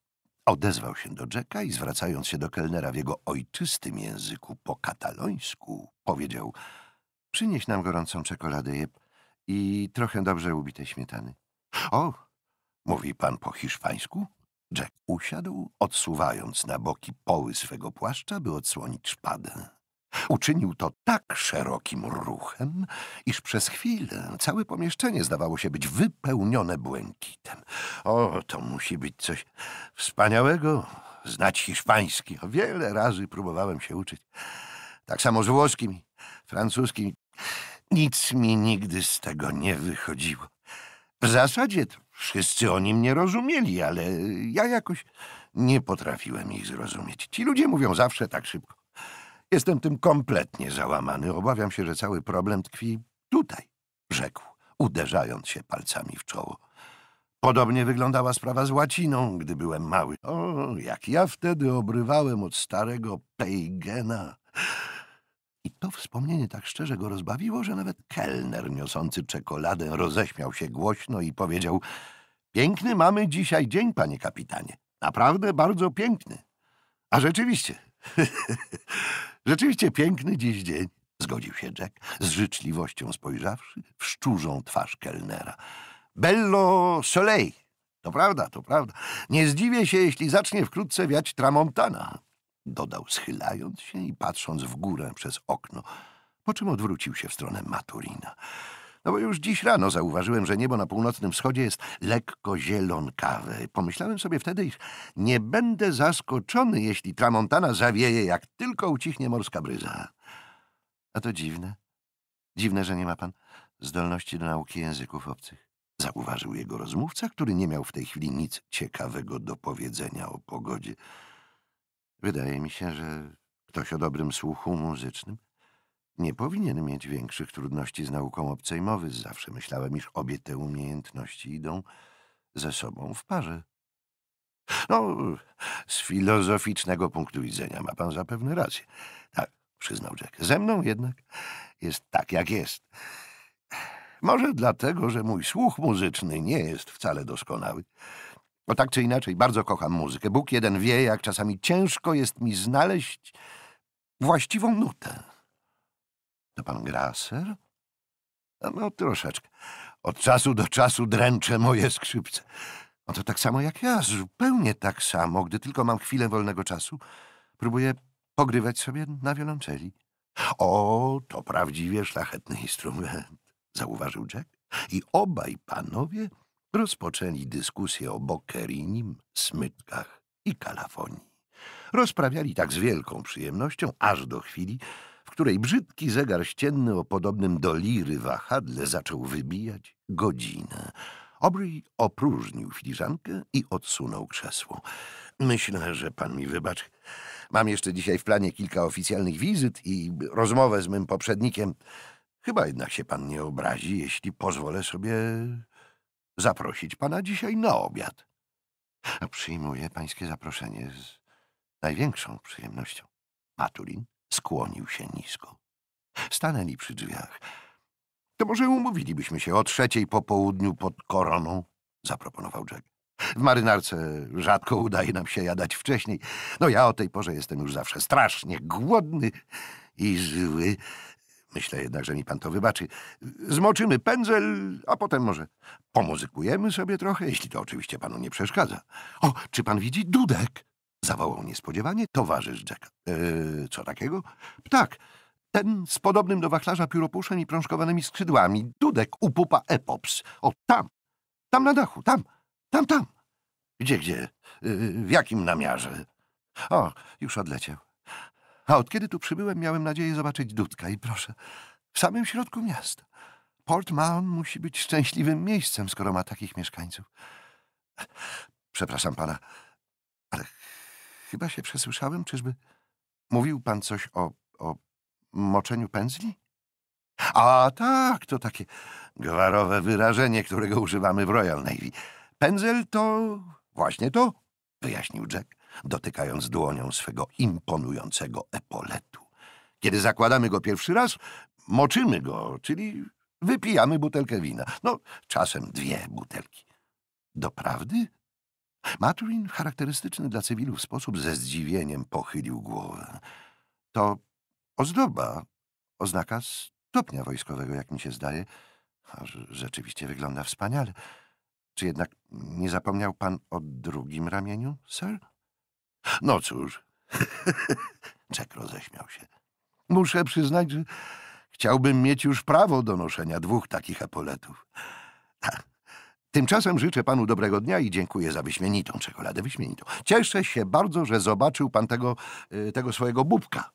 S1: Odezwał się do Jacka i zwracając się do kelnera w jego ojczystym języku po katalońsku, powiedział Przynieś nam gorącą czekoladę i trochę dobrze ubitej śmietany. O, mówi pan po hiszpańsku? Jack usiadł, odsuwając na boki poły swego płaszcza, by odsłonić szpadę. Uczynił to tak szerokim ruchem, iż przez chwilę całe pomieszczenie zdawało się być wypełnione błękitem. O, to musi być coś wspaniałego, znać hiszpański. Wiele razy próbowałem się uczyć. Tak samo z włoskim, francuskim. Nic mi nigdy z tego nie wychodziło. W zasadzie wszyscy oni mnie rozumieli, ale ja jakoś nie potrafiłem ich zrozumieć. Ci ludzie mówią zawsze tak szybko. Jestem tym kompletnie załamany. Obawiam się, że cały problem tkwi tutaj, rzekł, uderzając się palcami w czoło. Podobnie wyglądała sprawa z łaciną, gdy byłem mały. O, jak ja wtedy obrywałem od starego Peigena. I to wspomnienie tak szczerze go rozbawiło, że nawet kelner niosący czekoladę roześmiał się głośno i powiedział — Piękny mamy dzisiaj dzień, panie kapitanie. Naprawdę bardzo piękny. A rzeczywiście... Rzeczywiście piękny dziś dzień, zgodził się Jack, z życzliwością spojrzawszy w szczurzą twarz kelnera. Bello soleil. To prawda, to prawda. Nie zdziwię się, jeśli zacznie wkrótce wiać tramontana. Dodał, schylając się i patrząc w górę przez okno, po czym odwrócił się w stronę Maturina. No bo już dziś rano zauważyłem, że niebo na północnym wschodzie jest lekko zielonkawe. Pomyślałem sobie wtedy, nie będę zaskoczony, jeśli tramontana zawieje, jak tylko ucichnie morska bryza. A to dziwne. Dziwne, że nie ma pan zdolności do nauki języków obcych. Zauważył jego rozmówca, który nie miał w tej chwili nic ciekawego do powiedzenia o pogodzie. Wydaje mi się, że ktoś o dobrym słuchu muzycznym nie powinien mieć większych trudności z nauką obcej mowy. Zawsze myślałem, iż obie te umiejętności idą ze sobą w parze. No, z filozoficznego punktu widzenia ma pan zapewne rację. Tak, przyznał Jack. Ze mną jednak jest tak, jak jest. Może dlatego, że mój słuch muzyczny nie jest wcale doskonały. Bo tak czy inaczej, bardzo kocham muzykę. Bóg jeden wie, jak czasami ciężko jest mi znaleźć właściwą nutę. To pan Grasser? No troszeczkę. Od czasu do czasu dręczę moje skrzypce. No to tak samo jak ja, zupełnie tak samo. Gdy tylko mam chwilę wolnego czasu, próbuję pogrywać sobie na wiolonczeli. O, to prawdziwie szlachetny instrument, zauważył Jack. I obaj panowie rozpoczęli dyskusję o bokerinim, smytkach i kalafonii. Rozprawiali tak z wielką przyjemnością, aż do chwili, której brzydki zegar ścienny o podobnym do liry wahadle zaczął wybijać godzinę. Aubrey opróżnił filiżankę i odsunął krzesło. Myślę, że pan mi wybaczy. Mam jeszcze dzisiaj w planie kilka oficjalnych wizyt i rozmowę z mym poprzednikiem. Chyba jednak się pan nie obrazi, jeśli pozwolę sobie zaprosić pana dzisiaj na obiad. A przyjmuję pańskie zaproszenie z największą przyjemnością. Maturin skłonił się nisko. Stanęli przy drzwiach. To może umówilibyśmy się o trzeciej po południu pod koroną, zaproponował Jack. W marynarce rzadko udaje nam się jadać wcześniej. No ja o tej porze jestem już zawsze strasznie głodny i zły. Myślę jednak, że mi pan to wybaczy. Zmoczymy pędzel, a potem może pomuzykujemy sobie trochę, jeśli to oczywiście panu nie przeszkadza. O, czy pan widzi Dudek? Zawołał niespodziewanie towarzysz Jacka. E, co takiego? Ptak. Ten z podobnym do wachlarza pióropuszem i prążkowanymi skrzydłami. Dudek u pupa Epops. O, tam. Tam na dachu. Tam. Tam, tam. Gdzie, gdzie? E, w jakim namiarze? O, już odleciał. A od kiedy tu przybyłem, miałem nadzieję zobaczyć Dudka i proszę, w samym środku miasta. Port Mahon musi być szczęśliwym miejscem, skoro ma takich mieszkańców. Przepraszam pana, ale Chyba się przesłyszałem, czyżby... Mówił pan coś o... o moczeniu pędzli? A tak, to takie gwarowe wyrażenie, którego używamy w Royal Navy. Pędzel to właśnie to, wyjaśnił Jack, dotykając dłonią swego imponującego epoletu. Kiedy zakładamy go pierwszy raz, moczymy go, czyli wypijamy butelkę wina. No, czasem dwie butelki. Doprawdy? Maturin, charakterystyczny dla cywilów sposób, ze zdziwieniem pochylił głowę. To ozdoba, oznaka stopnia wojskowego, jak mi się zdaje. Rzeczywiście wygląda wspaniale. Czy jednak nie zapomniał pan o drugim ramieniu, sir? No cóż, Jack roześmiał się. Muszę przyznać, że chciałbym mieć już prawo do noszenia dwóch takich apoletów. Tymczasem życzę panu dobrego dnia i dziękuję za wyśmienitą czekoladę, wyśmienitą. Cieszę się bardzo, że zobaczył pan tego, y, tego swojego bubka.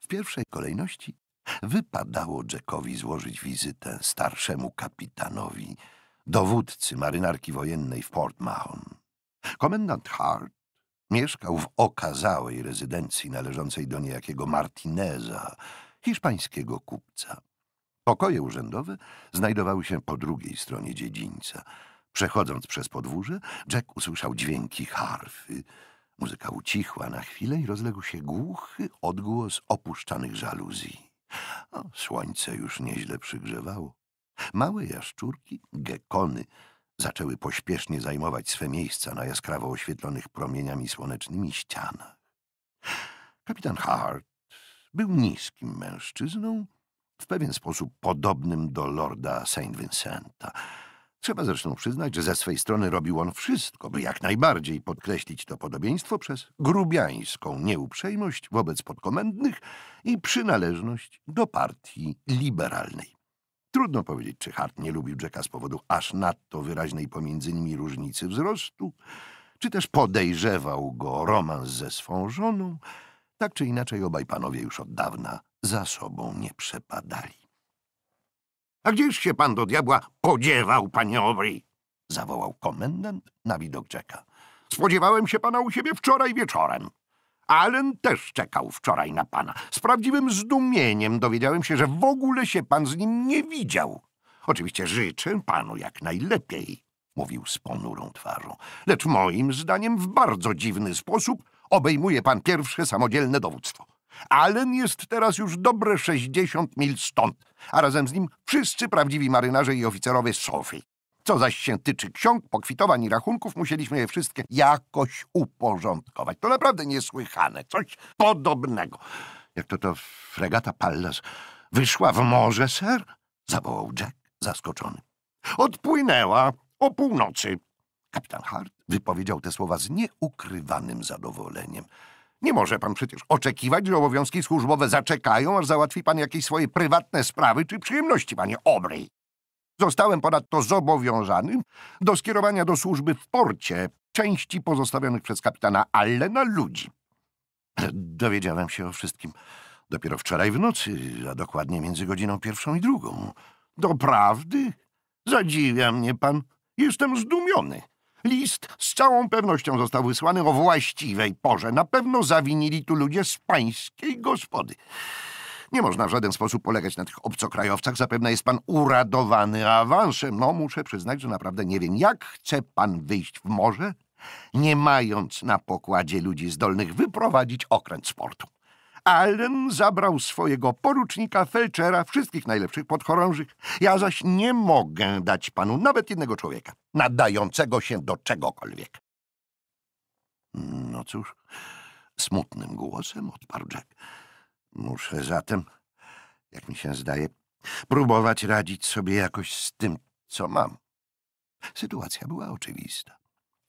S1: W pierwszej kolejności wypadało Jackowi złożyć wizytę starszemu kapitanowi, dowódcy marynarki wojennej w Port Mahon. Komendant Hart mieszkał w okazałej rezydencji należącej do niejakiego Martineza, hiszpańskiego kupca. Pokoje urzędowe znajdowały się po drugiej stronie dziedzińca. Przechodząc przez podwórze, Jack usłyszał dźwięki harfy. Muzyka ucichła na chwilę i rozległ się głuchy odgłos opuszczanych żaluzji. O, słońce już nieźle przygrzewało. Małe jaszczurki, gekony, zaczęły pośpiesznie zajmować swe miejsca na jaskrawo oświetlonych promieniami słonecznymi ścianach. Kapitan Hart był niskim mężczyzną, w pewien sposób podobnym do lorda St. Vincenta. Trzeba zresztą przyznać, że ze swej strony robił on wszystko, by jak najbardziej podkreślić to podobieństwo przez grubiańską nieuprzejmość wobec podkomendnych i przynależność do partii liberalnej. Trudno powiedzieć, czy Hart nie lubił Jacka z powodu aż nadto wyraźnej pomiędzy nimi różnicy wzrostu, czy też podejrzewał go romans ze swą żoną. Tak czy inaczej obaj panowie już od dawna za sobą nie przepadali. — A gdzież się pan do diabła podziewał, panie Obry? — zawołał komendant na widok Jacka. — Spodziewałem się pana u siebie wczoraj wieczorem. Allen też czekał wczoraj na pana. Z prawdziwym zdumieniem dowiedziałem się, że w ogóle się pan z nim nie widział. Oczywiście życzę panu jak najlepiej, mówił z ponurą twarzą, lecz moim zdaniem w bardzo dziwny sposób obejmuje pan pierwsze samodzielne dowództwo. Allen jest teraz już dobre 60 mil stąd, a razem z nim wszyscy prawdziwi marynarze i oficerowie Sophie. Co zaś się tyczy ksiąg, pokwitowań i rachunków, musieliśmy je wszystkie jakoś uporządkować. To naprawdę niesłychane, coś podobnego. Jak to to fregata Pallas wyszła w morze, ser? Zawołał Jack, zaskoczony. Odpłynęła o północy. Kapitan Hart wypowiedział te słowa z nieukrywanym zadowoleniem. Nie może pan przecież oczekiwać, że obowiązki służbowe zaczekają, aż załatwi pan jakieś swoje prywatne sprawy czy przyjemności, panie Obry. Zostałem ponadto zobowiązany do skierowania do służby w porcie części pozostawionych przez kapitana Allena ludzi. Dowiedziałem się o wszystkim dopiero wczoraj w nocy, a dokładnie między godziną pierwszą i drugą. Doprawdy? Zadziwia mnie pan. Jestem zdumiony. List z całą pewnością został wysłany o właściwej porze. Na pewno zawinili tu ludzie z pańskiej gospody. Nie można w żaden sposób polegać na tych obcokrajowcach. Zapewne jest pan uradowany awansem. No, muszę przyznać, że naprawdę nie wiem, jak chce pan wyjść w morze, nie mając na pokładzie ludzi zdolnych wyprowadzić okręt sportu. Allen zabrał swojego porucznika, felczera, wszystkich najlepszych podchorążych. Ja zaś nie mogę dać panu nawet jednego człowieka, nadającego się do czegokolwiek. No cóż, smutnym głosem odparł Jack. Muszę zatem, jak mi się zdaje, próbować radzić sobie jakoś z tym, co mam. Sytuacja była oczywista.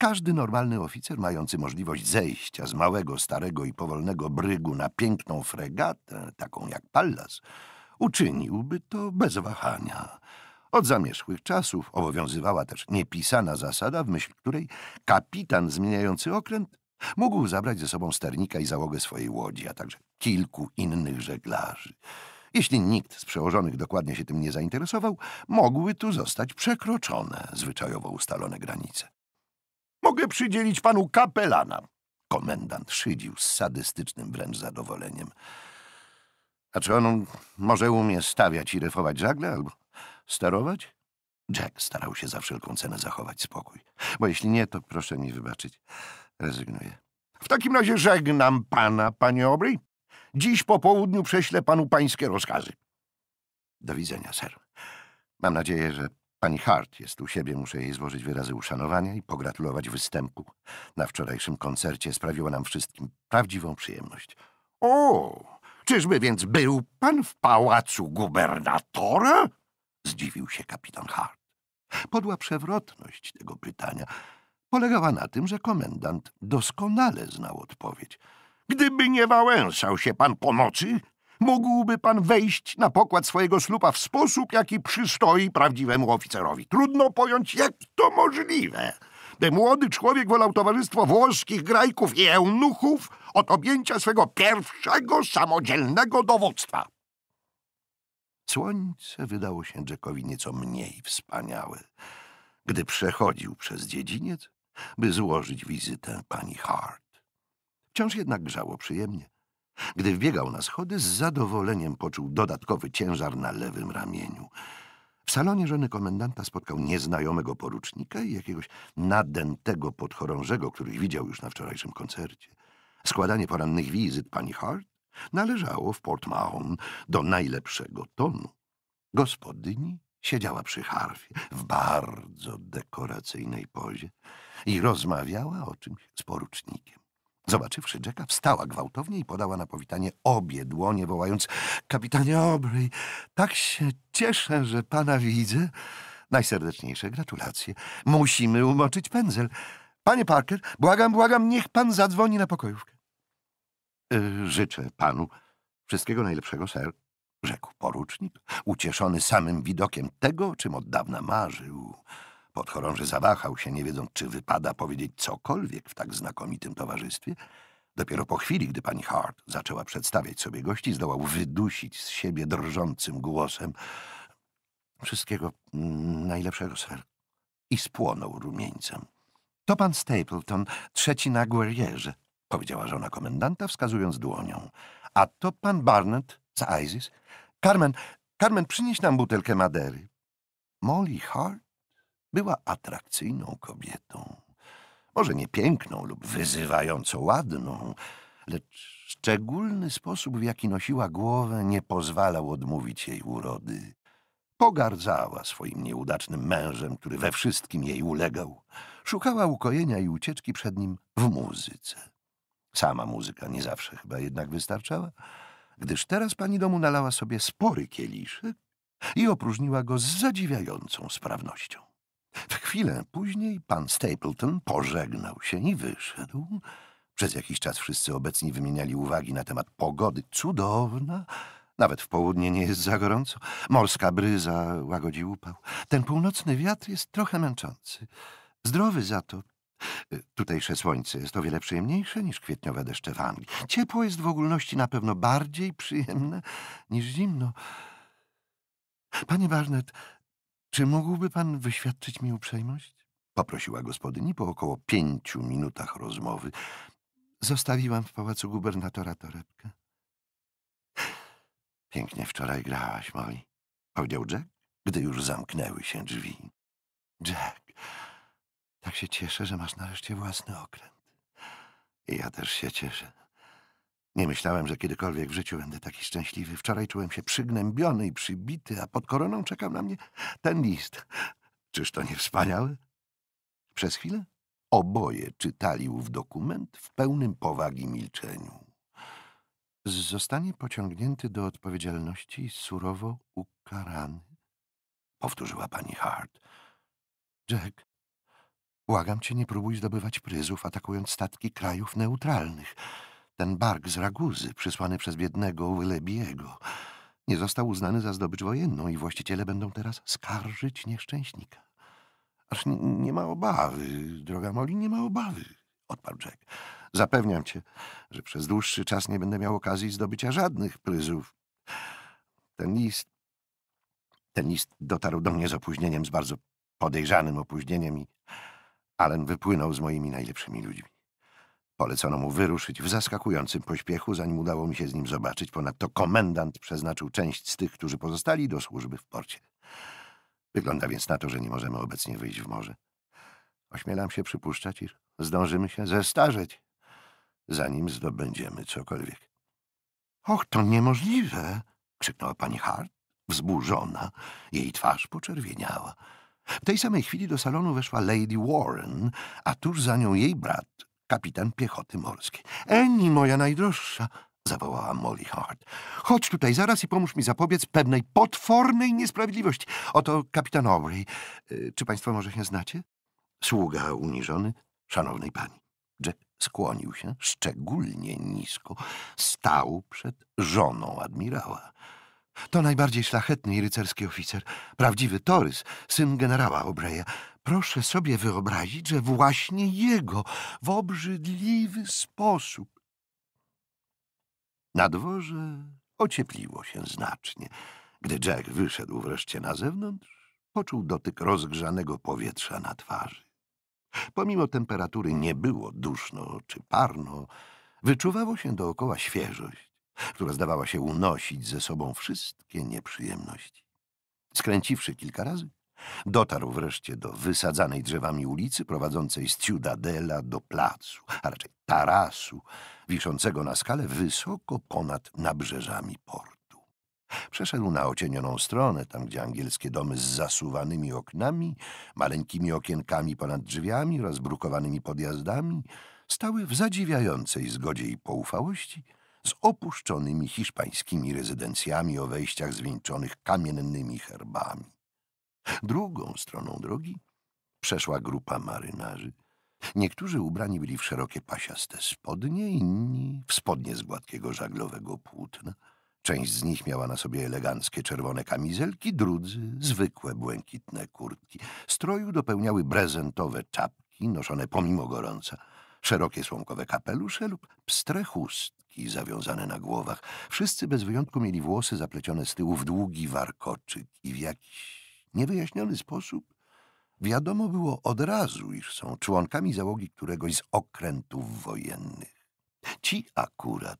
S1: Każdy normalny oficer mający możliwość zejścia z małego, starego i powolnego brygu na piękną fregatę, taką jak Pallas, uczyniłby to bez wahania. Od zamierzchłych czasów obowiązywała też niepisana zasada, w myśl której kapitan zmieniający okręt mógł zabrać ze sobą sternika i załogę swojej łodzi, a także kilku innych żeglarzy. Jeśli nikt z przełożonych dokładnie się tym nie zainteresował, mogły tu zostać przekroczone zwyczajowo ustalone granice. Mogę przydzielić panu kapelana. Komendant szydził z sadystycznym wręcz zadowoleniem. A czy on może umie stawiać i ryfować żagle albo sterować? Jack starał się za wszelką cenę zachować spokój. Bo jeśli nie, to proszę mi wybaczyć. Rezygnuję. W takim razie żegnam pana, panie Obry. Dziś po południu prześlę panu pańskie rozkazy. Do widzenia, ser. Mam nadzieję, że Pani Hart jest u siebie, muszę jej złożyć wyrazy uszanowania i pogratulować występu. Na wczorajszym koncercie sprawiła nam wszystkim prawdziwą przyjemność. O, czyżby więc był pan w pałacu gubernatora? Zdziwił się kapitan Hart. Podła przewrotność tego pytania polegała na tym, że komendant doskonale znał odpowiedź. Gdyby nie wałęsał się pan po nocy, mógłby pan wejść na pokład swojego słupa w sposób, jaki przystoi prawdziwemu oficerowi. Trudno pojąć, jak to możliwe. Gdy młody człowiek wolał towarzystwo włoskich grajków i eunuchów od objęcia swego pierwszego samodzielnego dowództwa. Słońce wydało się Jackowi nieco mniej wspaniałe, gdy przechodził przez dziedziniec, by złożyć wizytę pani Hart. Wciąż jednak grzało przyjemnie. Gdy wbiegał na schody, z zadowoleniem poczuł dodatkowy ciężar na lewym ramieniu. W salonie żony komendanta spotkał nieznajomego porucznika i jakiegoś nadętego podchorążego, których widział już na wczorajszym koncercie. Składanie porannych wizyt pani Hart należało w Port Mahon do najlepszego tonu. Gospodyni siedziała przy harfie w bardzo dekoracyjnej pozie i rozmawiała o czymś z porucznikiem. Zobaczywszy Jacka, wstała gwałtownie i podała na powitanie obie dłonie, wołając — Kapitanie Aubrey, tak się cieszę, że pana widzę. Najserdeczniejsze gratulacje. Musimy umoczyć pędzel. Panie Parker, błagam, błagam, niech pan zadzwoni na pokojówkę. Y, życzę panu wszystkiego najlepszego, ser, rzekł porucznik, ucieszony samym widokiem tego, czym od dawna marzył. Podchorąży zawahał się, nie wiedząc, czy wypada powiedzieć cokolwiek w tak znakomitym towarzystwie. Dopiero po chwili, gdy pani Hart zaczęła przedstawiać sobie gości, zdołał wydusić z siebie drżącym głosem wszystkiego mm, najlepszego, ser i spłonął rumieńcem. To pan Stapleton, trzeci na Guerrierze, powiedziała żona komendanta, wskazując dłonią. A to pan Barnett z Isis. Carmen, Carmen, przynieś nam butelkę madery. Molly Hart była atrakcyjną kobietą. Może nie piękną lub wyzywająco ładną, lecz szczególny sposób, w jaki nosiła głowę, nie pozwalał odmówić jej urody. Pogardzała swoim nieudacznym mężem, który we wszystkim jej ulegał. Szukała ukojenia i ucieczki przed nim w muzyce. Sama muzyka nie zawsze chyba jednak wystarczała, gdyż teraz pani domu nalała sobie spory kieliszek i opróżniła go z zadziwiającą sprawnością. W Chwilę później pan Stapleton pożegnał się i wyszedł. Przez jakiś czas wszyscy obecni wymieniali uwagi na temat pogody. Cudowna. Nawet w południe nie jest za gorąco. Morska bryza łagodzi upał. Ten północny wiatr jest trochę męczący. Zdrowy za to. E, tutejsze słońce jest o wiele przyjemniejsze niż kwietniowe deszcze w Anglii. Ciepło jest w ogólności na pewno bardziej przyjemne niż zimno. Panie Barnett, czy mógłby pan wyświadczyć mi uprzejmość? Poprosiła gospodyni po około pięciu minutach rozmowy. Zostawiłam w pałacu gubernatora torebkę. Pięknie wczoraj grałaś, Molly, powiedział Jack, gdy już zamknęły się drzwi. Jack, tak się cieszę, że masz nareszcie własny okręt. I ja też się cieszę. Nie myślałem, że kiedykolwiek w życiu będę taki szczęśliwy. Wczoraj czułem się przygnębiony i przybity, a pod koroną czekał na mnie ten list. Czyż to nie wspaniałe? Przez chwilę oboje czytali ów dokument w pełnym powagi milczeniu. Zostanie pociągnięty do odpowiedzialności i surowo ukarany, powtórzyła pani Hart. Jack, błagam cię, nie próbuj zdobywać pryzów, atakując statki krajów neutralnych. Ten bark z Raguzy, przysłany przez biednego Wylebiego, nie został uznany za zdobycz wojenną i właściciele będą teraz skarżyć nieszczęśnika. Aż nie, nie ma obawy, droga Moli, nie ma obawy, odparł Jack. Zapewniam cię, że przez dłuższy czas nie będę miał okazji zdobycia żadnych pryzów. Ten list... Ten list dotarł do mnie z opóźnieniem, z bardzo podejrzanym opóźnieniem i Allen wypłynął z moimi najlepszymi ludźmi. Polecono mu wyruszyć w zaskakującym pośpiechu, zanim udało mi się z nim zobaczyć. Ponadto komendant przeznaczył część z tych, którzy pozostali, do służby w porcie. Wygląda więc na to, że nie możemy obecnie wyjść w morze. Ośmielam się przypuszczać, iż zdążymy się zestarzeć, zanim zdobędziemy cokolwiek. Och, to niemożliwe! krzyknęła pani Hart, wzburzona. Jej twarz poczerwieniała. W tej samej chwili do salonu weszła Lady Warren, a tuż za nią jej brat, kapitan piechoty morskiej. Eni, moja najdroższa, zawołała Molly Hart. Chodź tutaj zaraz i pomóż mi zapobiec pewnej potwornej niesprawiedliwości. Oto kapitan Aubrey. Y, czy państwo może się znacie? Sługa uniżony szanownej pani. Jack skłonił się szczególnie nisko. Stał przed żoną admirała. To najbardziej szlachetny i rycerski oficer. Prawdziwy Torys, syn generała Obreja. Proszę sobie wyobrazić, że właśnie jego w obrzydliwy sposób. Na dworze ociepliło się znacznie. Gdy Jack wyszedł wreszcie na zewnątrz, poczuł dotyk rozgrzanego powietrza na twarzy. Pomimo temperatury nie było duszno czy parno, wyczuwało się dookoła świeżość, która zdawała się unosić ze sobą wszystkie nieprzyjemności. Skręciwszy kilka razy, Dotarł wreszcie do wysadzanej drzewami ulicy prowadzącej z Ciudadela do placu, a raczej tarasu, wiszącego na skale wysoko ponad nabrzeżami portu. Przeszedł na ocienioną stronę, tam gdzie angielskie domy z zasuwanymi oknami, maleńkimi okienkami ponad drzwiami oraz brukowanymi podjazdami stały w zadziwiającej zgodzie i poufałości z opuszczonymi hiszpańskimi rezydencjami o wejściach zwieńczonych kamiennymi herbami. Drugą stroną drogi przeszła grupa marynarzy. Niektórzy ubrani byli w szerokie pasiaste spodnie, inni w spodnie z gładkiego żaglowego płótna. Część z nich miała na sobie eleganckie czerwone kamizelki, drudzy zwykłe błękitne kurtki. Stroju dopełniały prezentowe czapki noszone pomimo gorąca, szerokie słomkowe kapelusze lub pstre chustki zawiązane na głowach. Wszyscy bez wyjątku mieli włosy zaplecione z tyłu w długi warkoczyk i w jakiś niewyjaśniony sposób wiadomo było od razu, iż są członkami załogi któregoś z okrętów wojennych. Ci akurat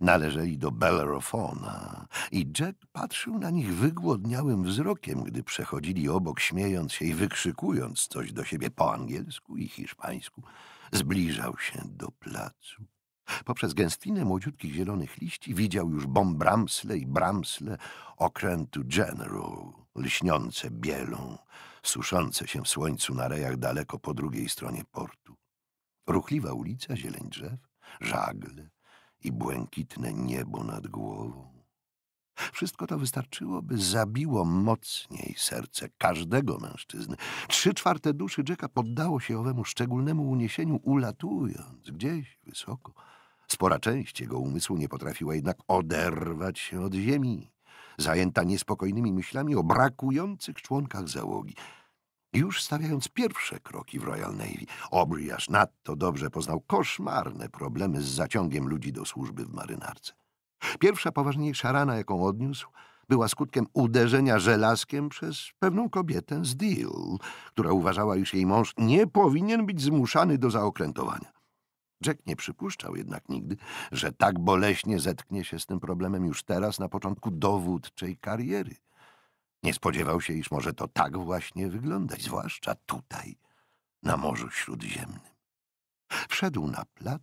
S1: należeli do Bellerofona i Jack patrzył na nich wygłodniałym wzrokiem, gdy przechodzili obok, śmiejąc się i wykrzykując coś do siebie po angielsku i hiszpańsku. Zbliżał się do placu. Poprzez gęstwinę młodziutkich zielonych liści widział już bomb Bramsle i Bramsle okrętu General lśniące bielą, suszące się w słońcu na rejach daleko po drugiej stronie portu. Ruchliwa ulica, zieleń drzew, żagle i błękitne niebo nad głową. Wszystko to wystarczyło, by zabiło mocniej serce każdego mężczyzny. Trzy czwarte duszy Jacka poddało się owemu szczególnemu uniesieniu, ulatując gdzieś wysoko. Spora część jego umysłu nie potrafiła jednak oderwać się od ziemi zajęta niespokojnymi myślami o brakujących członkach załogi. Już stawiając pierwsze kroki w Royal Navy, Aubrey aż nadto dobrze poznał koszmarne problemy z zaciągiem ludzi do służby w marynarce. Pierwsza poważniejsza rana, jaką odniósł, była skutkiem uderzenia żelazkiem przez pewną kobietę z Deal, która uważała, iż jej mąż nie powinien być zmuszany do zaokrętowania. Jack nie przypuszczał jednak nigdy, że tak boleśnie zetknie się z tym problemem już teraz, na początku dowódczej kariery. Nie spodziewał się, iż może to tak właśnie wyglądać, zwłaszcza tutaj, na Morzu Śródziemnym. Wszedł na plac,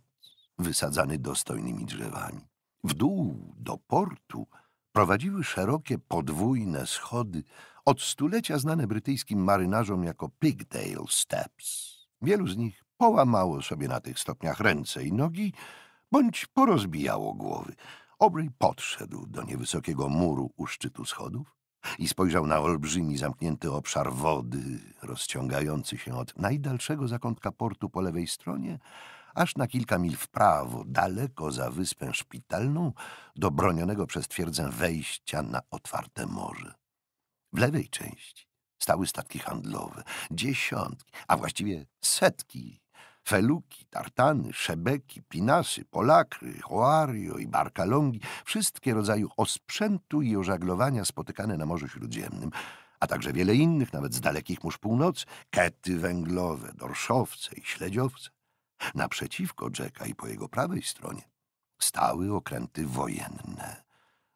S1: wysadzany dostojnymi drzewami. W dół, do portu, prowadziły szerokie podwójne schody, od stulecia znane brytyjskim marynarzom jako Pigtail Steps. Wielu z nich połamało sobie na tych stopniach ręce i nogi, bądź porozbijało głowy. Obryj podszedł do niewysokiego muru u szczytu schodów i spojrzał na olbrzymi, zamknięty obszar wody, rozciągający się od najdalszego zakątka portu po lewej stronie, aż na kilka mil w prawo, daleko za wyspę szpitalną, do bronionego przez twierdzę wejścia na otwarte morze. W lewej części stały statki handlowe, dziesiątki, a właściwie setki Feluki, tartany, szebeki, pinasy, polakry, hoario i barkalongi, wszystkie rodzaju osprzętu i ożaglowania spotykane na Morzu Śródziemnym, a także wiele innych, nawet z dalekich mórz północy, kety węglowe, dorszowce i śledziowce. Naprzeciwko Jacka i po jego prawej stronie stały okręty wojenne,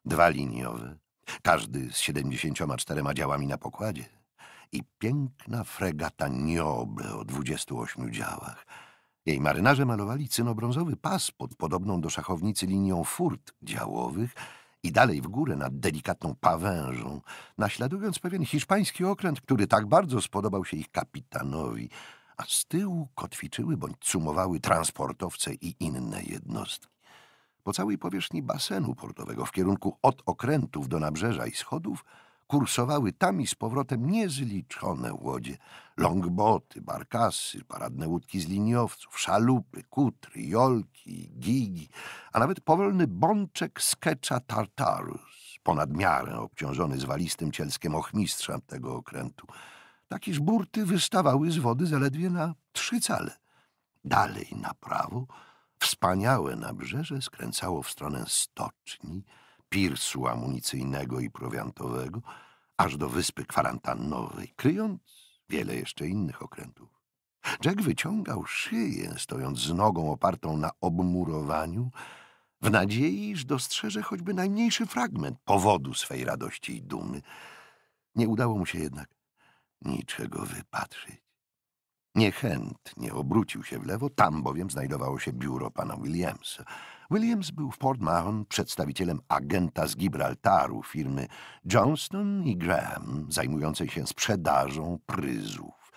S1: dwa liniowe, każdy z siedemdziesięcioma czterema działami na pokładzie i piękna fregata Niobe o 28 działach. Jej marynarze malowali cynobrązowy pas pod podobną do szachownicy linią furt działowych i dalej w górę nad delikatną pawężą, naśladując pewien hiszpański okręt, który tak bardzo spodobał się ich kapitanowi, a z tyłu kotwiczyły bądź cumowały transportowce i inne jednostki. Po całej powierzchni basenu portowego w kierunku od okrętów do nabrzeża i schodów – kursowały tam i z powrotem niezliczone łodzie. Longboty, barkasy, paradne łódki z liniowców, szalupy, kutry, jolki, gigi, a nawet powolny bączek skecza Tartarus, ponad miarę obciążony zwalistym cielskiem ochmistrza tego okrętu. Takiż burty wystawały z wody zaledwie na trzy cale. Dalej na prawo wspaniałe nabrzeże skręcało w stronę stoczni, pirsu amunicyjnego i prowiantowego, aż do wyspy kwarantannowej, kryjąc wiele jeszcze innych okrętów. Jack wyciągał szyję, stojąc z nogą opartą na obmurowaniu, w nadziei, iż dostrzeże choćby najmniejszy fragment powodu swej radości i dumy. Nie udało mu się jednak niczego wypatrzyć. Niechętnie obrócił się w lewo, tam bowiem znajdowało się biuro pana Williamsa. Williams był w Port Mahon przedstawicielem agenta z Gibraltaru firmy Johnston i Graham, zajmującej się sprzedażą pryzów.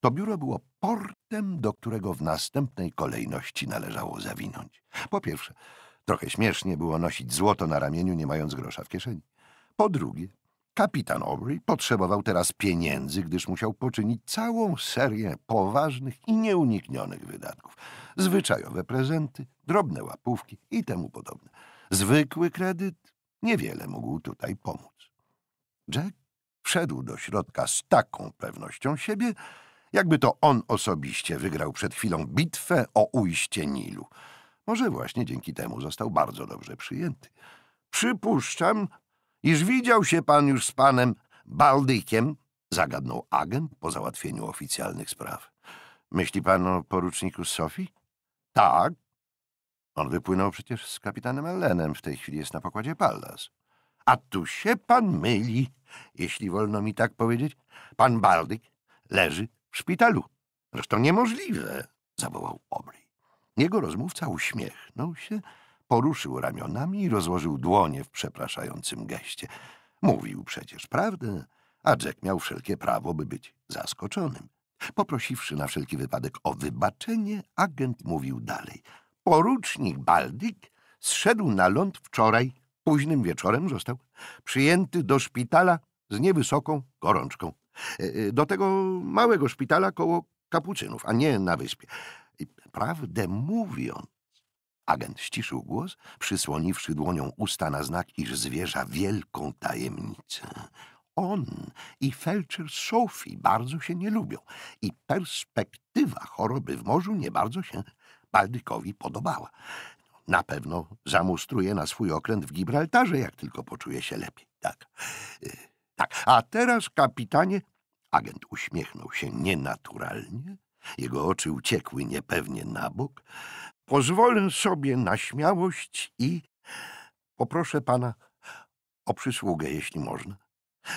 S1: To biuro było portem, do którego w następnej kolejności należało zawinąć. Po pierwsze, trochę śmiesznie było nosić złoto na ramieniu, nie mając grosza w kieszeni. Po drugie, Kapitan Aubrey potrzebował teraz pieniędzy, gdyż musiał poczynić całą serię poważnych i nieuniknionych wydatków. Zwyczajowe prezenty, drobne łapówki i temu podobne. Zwykły kredyt niewiele mógł tutaj pomóc. Jack wszedł do środka z taką pewnością siebie, jakby to on osobiście wygrał przed chwilą bitwę o ujście Nilu. Może właśnie dzięki temu został bardzo dobrze przyjęty. Przypuszczam, Iż widział się pan już z panem Baldykiem? Zagadnął agent po załatwieniu oficjalnych spraw. Myśli pan o poruczniku Sofii? Tak. On wypłynął przecież z kapitanem Ellenem. W tej chwili jest na pokładzie Pallas. A tu się pan myli, jeśli wolno mi tak powiedzieć. Pan Baldyk leży w szpitalu. Zresztą niemożliwe, zawołał obry. Jego rozmówca uśmiechnął się poruszył ramionami i rozłożył dłonie w przepraszającym geście. Mówił przecież prawdę, a Jack miał wszelkie prawo, by być zaskoczonym. Poprosiwszy na wszelki wypadek o wybaczenie, agent mówił dalej. Porucznik Baldik zszedł na ląd wczoraj, późnym wieczorem został przyjęty do szpitala z niewysoką gorączką. E, e, do tego małego szpitala koło kapucynów, a nie na wyspie. Prawdę mówiąc, Agent ściszył głos, przysłoniwszy dłonią usta na znak, iż zwierza wielką tajemnicę. On i felczer Sophie bardzo się nie lubią i perspektywa choroby w morzu nie bardzo się Baldykowi podobała. Na pewno zamustruje na swój okręt w Gibraltarze, jak tylko poczuje się lepiej. Tak, y, tak. A teraz, kapitanie... Agent uśmiechnął się nienaturalnie. Jego oczy uciekły niepewnie na bok. Pozwolę sobie na śmiałość i poproszę pana o przysługę, jeśli można.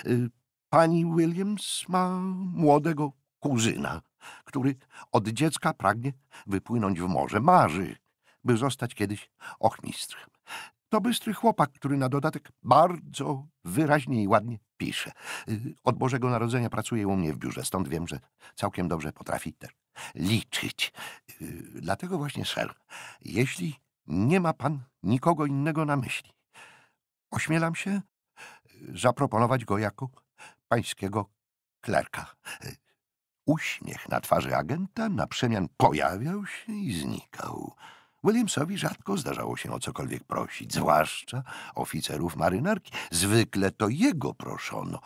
S1: Y, pani Williams ma młodego kuzyna, który od dziecka pragnie wypłynąć w morze. Marzy, by zostać kiedyś ochmistrzem. To bystry chłopak, który na dodatek bardzo wyraźnie i ładnie pisze. Y, od Bożego Narodzenia pracuje u mnie w biurze, stąd wiem, że całkiem dobrze potrafi też liczyć. Y, dlatego właśnie, sir, jeśli nie ma pan nikogo innego na myśli, ośmielam się y, zaproponować go jako pańskiego klerka. Y, uśmiech na twarzy agenta na przemian pojawiał się i znikał. Williamsowi rzadko zdarzało się o cokolwiek prosić, zwłaszcza oficerów marynarki. Zwykle to jego proszono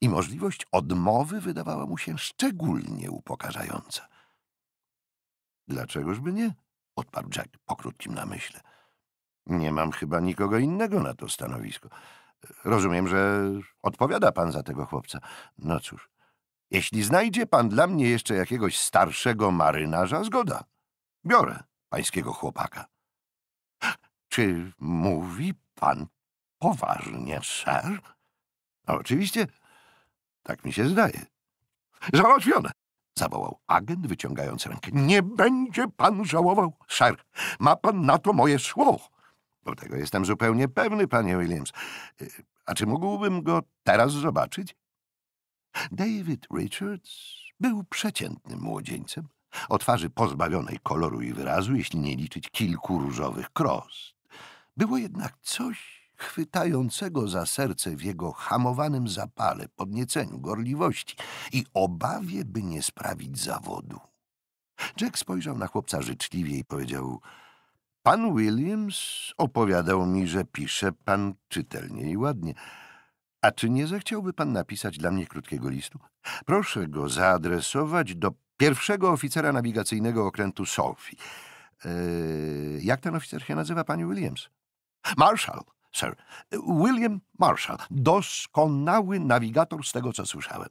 S1: i możliwość odmowy wydawała mu się szczególnie upokarzająca. Dlaczegożby nie? Odparł Jack po krótkim namyśle. Nie mam chyba nikogo innego na to stanowisko. Rozumiem, że odpowiada pan za tego chłopca. No cóż, jeśli znajdzie pan dla mnie jeszcze jakiegoś starszego marynarza, zgoda. Biorę pańskiego chłopaka. Czy mówi pan poważnie, ser? No oczywiście, tak mi się zdaje. Załatwione zawołał agent, wyciągając rękę. Nie będzie pan żałował, sir. Ma pan na to moje słowo. Bo tego jestem zupełnie pewny, panie Williams. Y, a czy mógłbym go teraz zobaczyć? David Richards był przeciętnym młodzieńcem, o twarzy pozbawionej koloru i wyrazu, jeśli nie liczyć kilku różowych krost. Było jednak coś chwytającego za serce w jego hamowanym zapale, podnieceniu, gorliwości i obawie, by nie sprawić zawodu. Jack spojrzał na chłopca życzliwie i powiedział — Pan Williams opowiadał mi, że pisze pan czytelnie i ładnie. A czy nie zechciałby pan napisać dla mnie krótkiego listu? Proszę go zaadresować do pierwszego oficera nawigacyjnego okrętu Sophie. Eee, jak ten oficer się nazywa, pani Williams? Marshall sir. William Marshall. Doskonały nawigator z tego, co słyszałem.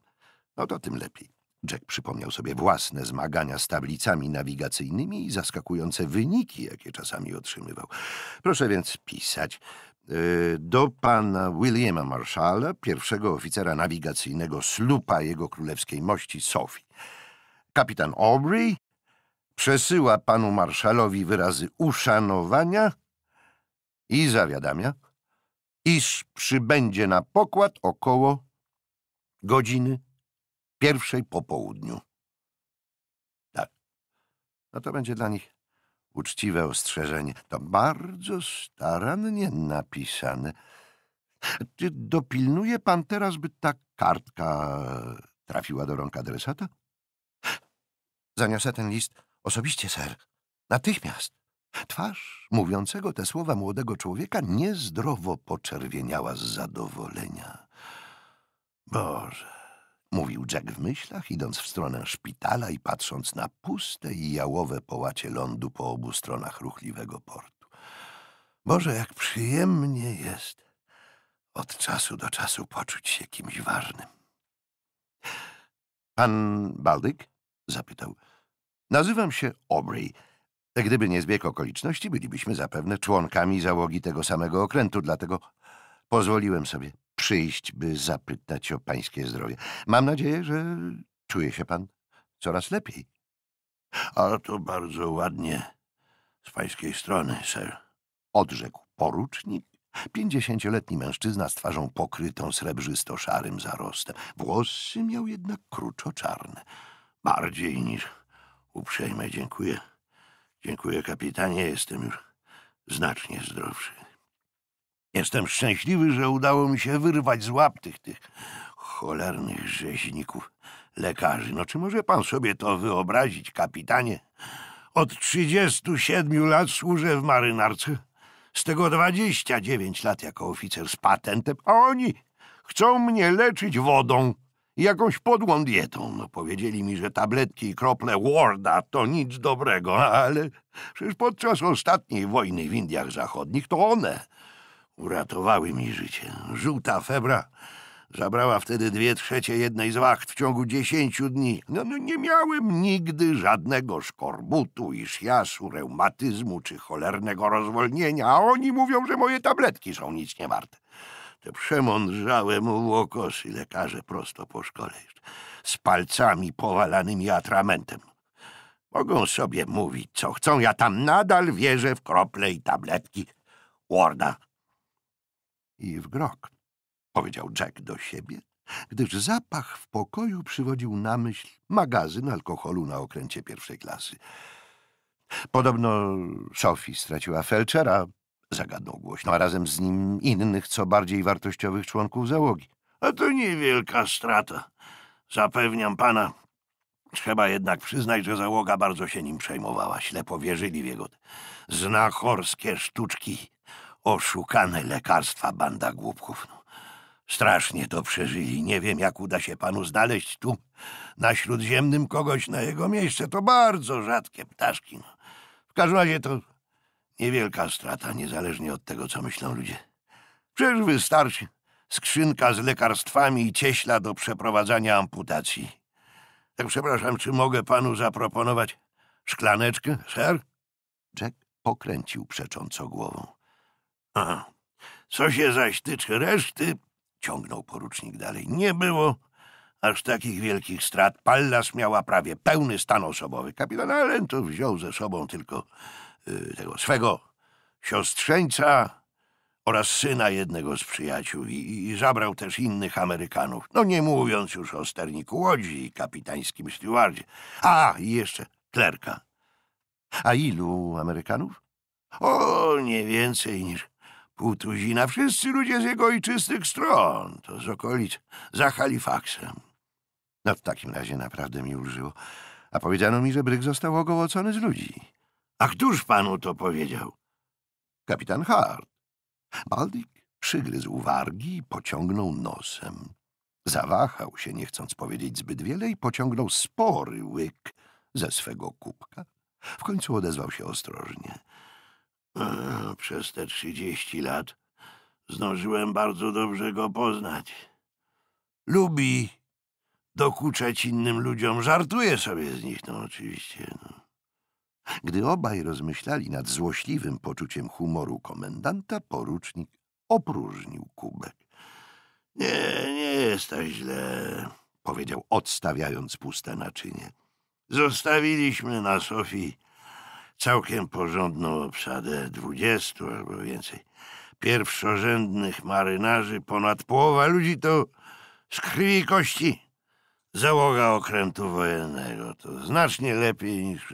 S1: No to tym lepiej. Jack przypomniał sobie własne zmagania z tablicami nawigacyjnymi i zaskakujące wyniki, jakie czasami otrzymywał. Proszę więc pisać e, do pana Williama Marshalla, pierwszego oficera nawigacyjnego slupa jego królewskiej mości Sophie. Kapitan Aubrey przesyła panu marszalowi wyrazy uszanowania i zawiadamia, iż przybędzie na pokład około godziny pierwszej po południu. Tak. No to będzie dla nich uczciwe ostrzeżenie. To bardzo starannie napisane. Czy dopilnuje pan teraz, by ta kartka trafiła do rąk adresata? Zaniosę ten list osobiście, ser. Natychmiast. Twarz mówiącego te słowa młodego człowieka niezdrowo poczerwieniała z zadowolenia. Boże, mówił Jack w myślach, idąc w stronę szpitala i patrząc na puste i jałowe połacie lądu po obu stronach ruchliwego portu. Boże, jak przyjemnie jest od czasu do czasu poczuć się kimś ważnym. Pan Baldyk? zapytał. Nazywam się Aubrey. Tak gdyby nie zbieg okoliczności, bylibyśmy zapewne członkami załogi tego samego okrętu, dlatego pozwoliłem sobie przyjść, by zapytać o pańskie zdrowie. Mam nadzieję, że czuje się pan coraz lepiej. A to bardzo ładnie z pańskiej strony, ser. Odrzekł porucznik, pięćdziesięcioletni mężczyzna z twarzą pokrytą srebrzysto-szarym zarostem. Włosy miał jednak kruczo czarne. Bardziej niż uprzejme dziękuję. Dziękuję, kapitanie, jestem już znacznie zdrowszy. Jestem szczęśliwy, że udało mi się wyrwać z łap tych, tych cholernych rzeźników, lekarzy. No czy może pan sobie to wyobrazić, kapitanie? Od 37 lat służę w marynarce, z tego 29 lat jako oficer z patentem, a oni chcą mnie leczyć wodą jakąś podłą dietą. No, powiedzieli mi, że tabletki i krople Warda to nic dobrego, ale przecież podczas ostatniej wojny w Indiach Zachodnich to one uratowały mi życie. Żółta febra zabrała wtedy dwie trzecie jednej z wacht w ciągu dziesięciu dni. No, no nie miałem nigdy żadnego szkorbutu, ischiasu, reumatyzmu czy cholernego rozwolnienia, a oni mówią, że moje tabletki są nic nie warte. Te przemądrzałe mu łokosy lekarze prosto po szkole, z palcami powalanymi atramentem. Mogą sobie mówić, co chcą. Ja tam nadal wierzę w krople i tabletki Warda. I w grog, powiedział Jack do siebie, gdyż zapach w pokoju przywodził na myśl magazyn alkoholu na okręcie pierwszej klasy. Podobno Sophie straciła felczera, Zagadnął głośno, a razem z nim innych, co bardziej wartościowych członków załogi. A to niewielka strata. Zapewniam pana. Trzeba jednak przyznać, że załoga bardzo się nim przejmowała. Ślepo wierzyli w jego znachorskie sztuczki. Oszukane lekarstwa banda głupków. No, strasznie to przeżyli. Nie wiem, jak uda się panu znaleźć tu na Śródziemnym kogoś na jego miejsce. To bardzo rzadkie ptaszki. No. W każdym razie to Niewielka strata, niezależnie od tego, co myślą ludzie. Przecież wystarczy skrzynka z lekarstwami i cieśla do przeprowadzania amputacji. Tak przepraszam, czy mogę panu zaproponować szklaneczkę, ser? Jack pokręcił przecząco głową. A, co się zaś tyczy reszty, ciągnął porucznik dalej, nie było aż takich wielkich strat. Pallas miała prawie pełny stan osobowy. Kapitan Allen to wziął ze sobą tylko Y, tego swego siostrzeńca oraz syna jednego z przyjaciół i, i zabrał też innych Amerykanów. No nie mówiąc już o sterniku łodzi i kapitańskim stewardzie. A, i jeszcze klerka. A ilu Amerykanów? O, nie więcej niż pół tuzina. Wszyscy ludzie z jego ojczystych stron, to z okolic, za Halifaxem. No w takim razie naprawdę mi ulżyło. A powiedziano mi, że Bryk został ogołocony z ludzi. A któż panu to powiedział? Kapitan Hart. Baldik przygryzł wargi i pociągnął nosem. Zawahał się, nie chcąc powiedzieć zbyt wiele, i pociągnął spory łyk ze swego kubka. W końcu odezwał się ostrożnie. E, przez te trzydzieści lat zdążyłem bardzo dobrze go poznać. Lubi dokuczać innym ludziom, żartuje sobie z nich, no oczywiście. No. Gdy obaj rozmyślali nad złośliwym poczuciem humoru komendanta, porucznik opróżnił kubek. Nie, nie jesteś źle, powiedział, odstawiając puste naczynie. Zostawiliśmy na Sofii całkiem porządną obsadę dwudziestu albo więcej pierwszorzędnych marynarzy, ponad połowa ludzi to z krwi i kości. Załoga okrętu wojennego to znacznie lepiej niż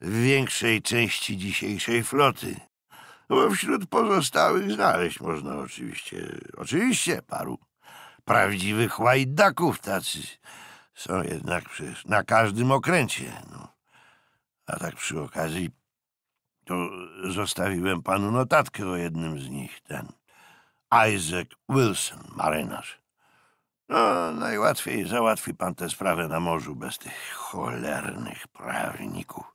S1: w większej części dzisiejszej floty. Bo wśród pozostałych znaleźć można oczywiście, oczywiście paru prawdziwych łajdaków tacy. Są jednak przecież na każdym okręcie. No. A tak przy okazji to zostawiłem panu notatkę o jednym z nich, ten Isaac Wilson, marynarz. No, najłatwiej załatwi pan tę sprawę na morzu bez tych cholernych prawników.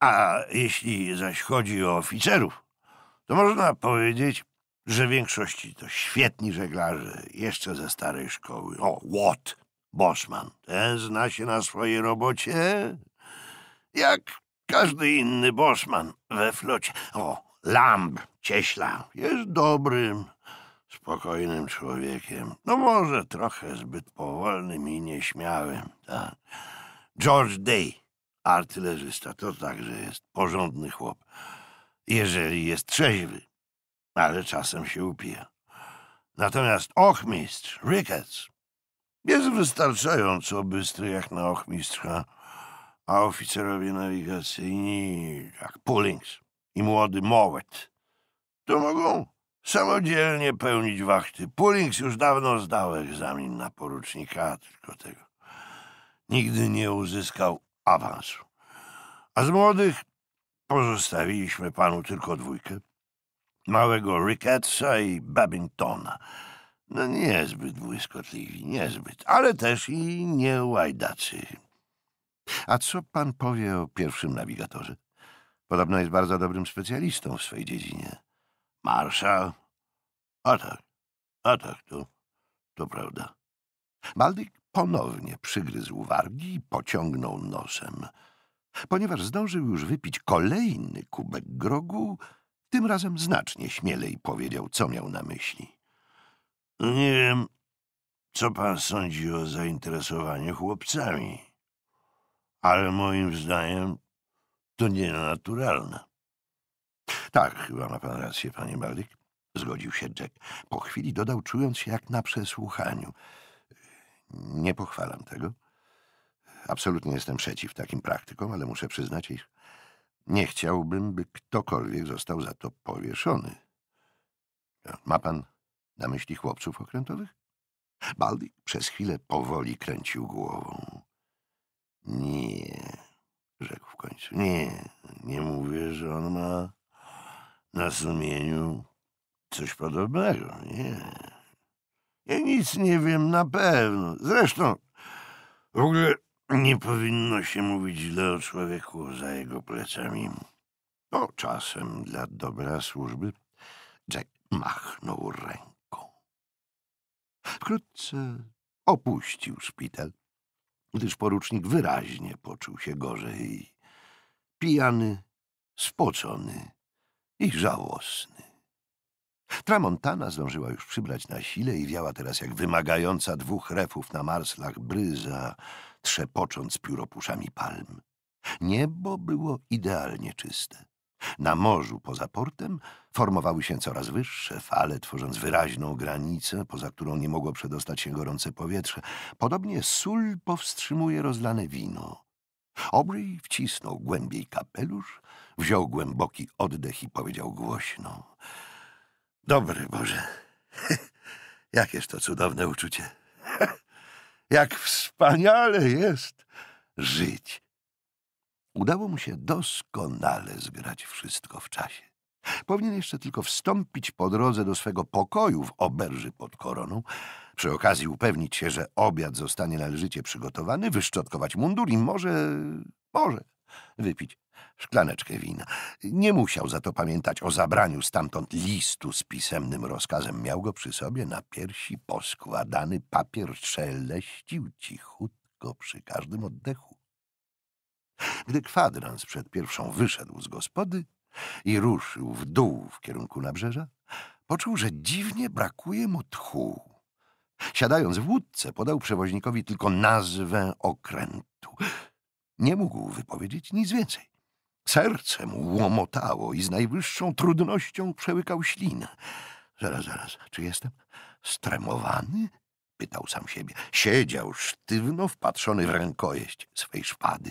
S1: A jeśli zaś chodzi o oficerów, to można powiedzieć, że w większości to świetni żeglarze, jeszcze ze starej szkoły. O, Łot, Bosman, ten zna się na swojej robocie jak każdy inny Bosman we flocie. O, Lamb, cieśla, jest dobrym, spokojnym człowiekiem. No może trochę zbyt powolnym i nieśmiałym, tak. George Day, Artylerzysta to także jest porządny chłop, jeżeli jest trzeźwy, ale czasem się upija. Natomiast ochmistrz, Ricketts, jest wystarczająco bystry jak na ochmistrza, a oficerowie nawigacyjni, jak Pullings i młody Mowet, to mogą samodzielnie pełnić wachty. Pullings już dawno zdał egzamin na porucznika, tylko tego nigdy nie uzyskał awansu. A z młodych pozostawiliśmy panu tylko dwójkę. Małego Ricketsa i Babingtona. No niezbyt błyskotliwi, niezbyt, ale też i nie łajdacy. A co pan powie o pierwszym nawigatorze? Podobno jest bardzo dobrym specjalistą w swej dziedzinie. Marszał? A tak, a tak, to, to prawda. Baldik? Ponownie przygryzł wargi i pociągnął nosem. Ponieważ zdążył już wypić kolejny kubek grogu, tym razem znacznie śmielej powiedział, co miał na myśli. Nie wiem, co pan sądzi o zainteresowaniu chłopcami, ale moim zdaniem to nienaturalne. Tak, chyba ma pan rację, panie Malik. zgodził się Jack. Po chwili dodał, czując się jak na przesłuchaniu – nie pochwalam tego. Absolutnie jestem przeciw takim praktykom, ale muszę przyznać, iż nie chciałbym, by ktokolwiek został za to powieszony. Ma pan na myśli chłopców okrętowych? Baldi przez chwilę powoli kręcił głową. Nie, rzekł w końcu. Nie, nie mówię, że on ma na sumieniu coś podobnego. Nie, ja nic nie wiem na pewno. Zresztą w ogóle nie powinno się mówić źle o człowieku za jego plecami. O czasem dla dobra służby Jack machnął ręką. Wkrótce opuścił szpital, gdyż porucznik wyraźnie poczuł się gorzej. Pijany, spoczony i żałosny. Tramontana zdążyła już przybrać na sile i wiała teraz jak wymagająca dwóch refów na marslach bryza, trzepocząc pióropuszami palm. Niebo było idealnie czyste. Na morzu poza portem formowały się coraz wyższe fale, tworząc wyraźną granicę, poza którą nie mogło przedostać się gorące powietrze. Podobnie sól powstrzymuje rozlane wino. Aubrey wcisnął głębiej kapelusz, wziął głęboki oddech i powiedział głośno – Dobry Boże. Jakież to cudowne uczucie. Jak wspaniale jest żyć. Udało mu się doskonale zgrać wszystko w czasie. Powinien jeszcze tylko wstąpić po drodze do swego pokoju w oberży pod koroną, przy okazji upewnić się, że obiad zostanie należycie przygotowany, wyszczotkować mundur i może, może wypić szklaneczkę wina. Nie musiał za to pamiętać o zabraniu stamtąd listu z pisemnym rozkazem. Miał go przy sobie na piersi poskładany papier szeleścił cichutko przy każdym oddechu. Gdy kwadrans przed pierwszą wyszedł z gospody i ruszył w dół w kierunku nabrzeża, poczuł, że dziwnie brakuje mu tchu. Siadając w łódce, podał przewoźnikowi tylko nazwę okrętu. Nie mógł wypowiedzieć nic więcej. Serce mu łomotało i z najwyższą trudnością przełykał ślinę. Zaraz, zaraz, czy jestem stremowany? Pytał sam siebie. Siedział sztywno, wpatrzony w rękojeść swej szpady.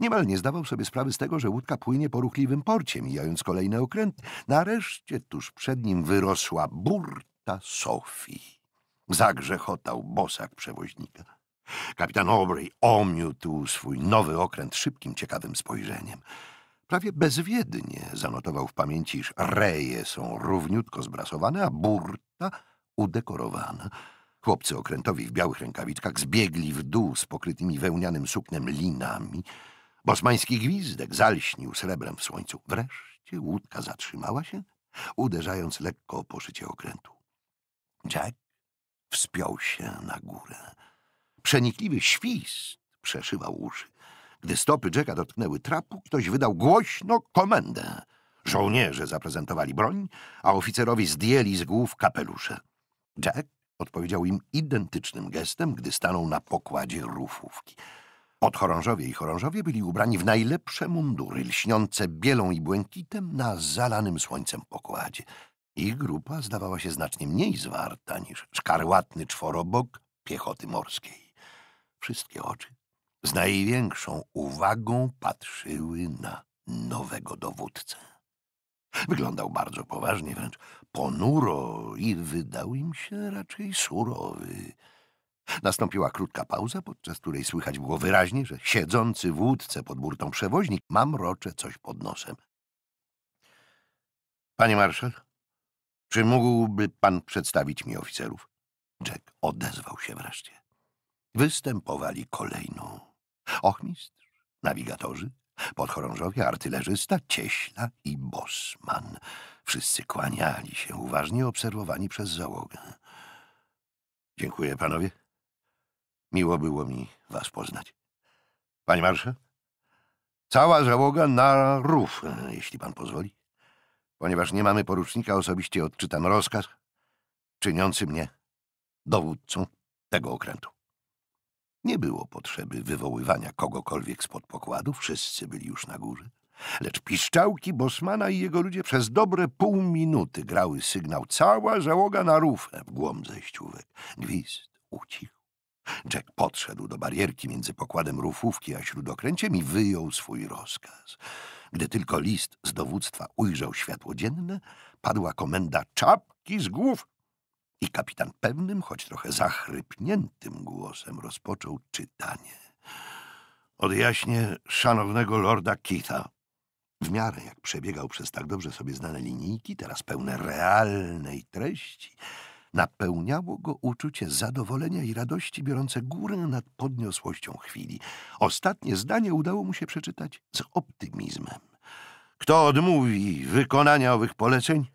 S1: Niemal nie zdawał sobie sprawy z tego, że łódka płynie ruchliwym porcie, mijając kolejne okręty. Nareszcie tuż przed nim wyrosła burta Sofii. Zagrzechotał bosak przewoźnika. Kapitan Aubrey omiótł swój nowy okręt szybkim, ciekawym spojrzeniem. Prawie bezwiednie zanotował w pamięci, iż reje są równiutko zbrasowane, a burta udekorowana. Chłopcy okrętowi w białych rękawiczkach zbiegli w dół z pokrytymi wełnianym suknem linami. Bosmański gwizdek zalśnił srebrem w słońcu. Wreszcie łódka zatrzymała się, uderzając lekko o poszycie okrętu. Jack wspiął się na górę. Przenikliwy świst przeszywał uszy. Gdy stopy Jacka dotknęły trapu, ktoś wydał głośno komendę. Żołnierze zaprezentowali broń, a oficerowie zdjęli z głów kapelusze. Jack odpowiedział im identycznym gestem, gdy stanął na pokładzie rufówki. Podchorążowie i chorążowie byli ubrani w najlepsze mundury, lśniące bielą i błękitem na zalanym słońcem pokładzie. Ich grupa zdawała się znacznie mniej zwarta niż szkarłatny czworobok piechoty morskiej. Wszystkie oczy z największą uwagą patrzyły na nowego dowódcę. Wyglądał bardzo poważnie, wręcz ponuro i wydał im się raczej surowy. Nastąpiła krótka pauza, podczas której słychać było wyraźnie, że siedzący w łódce pod burtą przewoźnik ma mrocze coś pod nosem. Panie marszał, czy mógłby pan przedstawić mi oficerów? Jack odezwał się wreszcie. Występowali kolejną. Ochmistrz, nawigatorzy, podchorążowie, artylerzysta, cieśla i bosman. Wszyscy kłaniali się, uważnie obserwowani przez załogę. Dziękuję, panowie. Miło było mi was poznać. Panie marszał, cała załoga na rów, jeśli pan pozwoli. Ponieważ nie mamy porucznika, osobiście odczytam rozkaz czyniący mnie dowódcą tego okrętu. Nie było potrzeby wywoływania kogokolwiek spod pokładu, wszyscy byli już na górze. Lecz piszczałki Bosmana i jego ludzie przez dobre pół minuty grały sygnał cała załoga na rufę w głąb zejściówek. Gwizd ucichł. Jack podszedł do barierki między pokładem rufówki a śródokręciem i wyjął swój rozkaz. Gdy tylko list z dowództwa ujrzał światło dzienne, padła komenda czapki z głów i kapitan pewnym, choć trochę zachrypniętym głosem rozpoczął czytanie. Odjaśnie szanownego lorda Keitha. W miarę jak przebiegał przez tak dobrze sobie znane linijki, teraz pełne realnej treści, napełniało go uczucie zadowolenia i radości biorące górę nad podniosłością chwili. Ostatnie zdanie udało mu się przeczytać z optymizmem. Kto odmówi wykonania owych poleceń,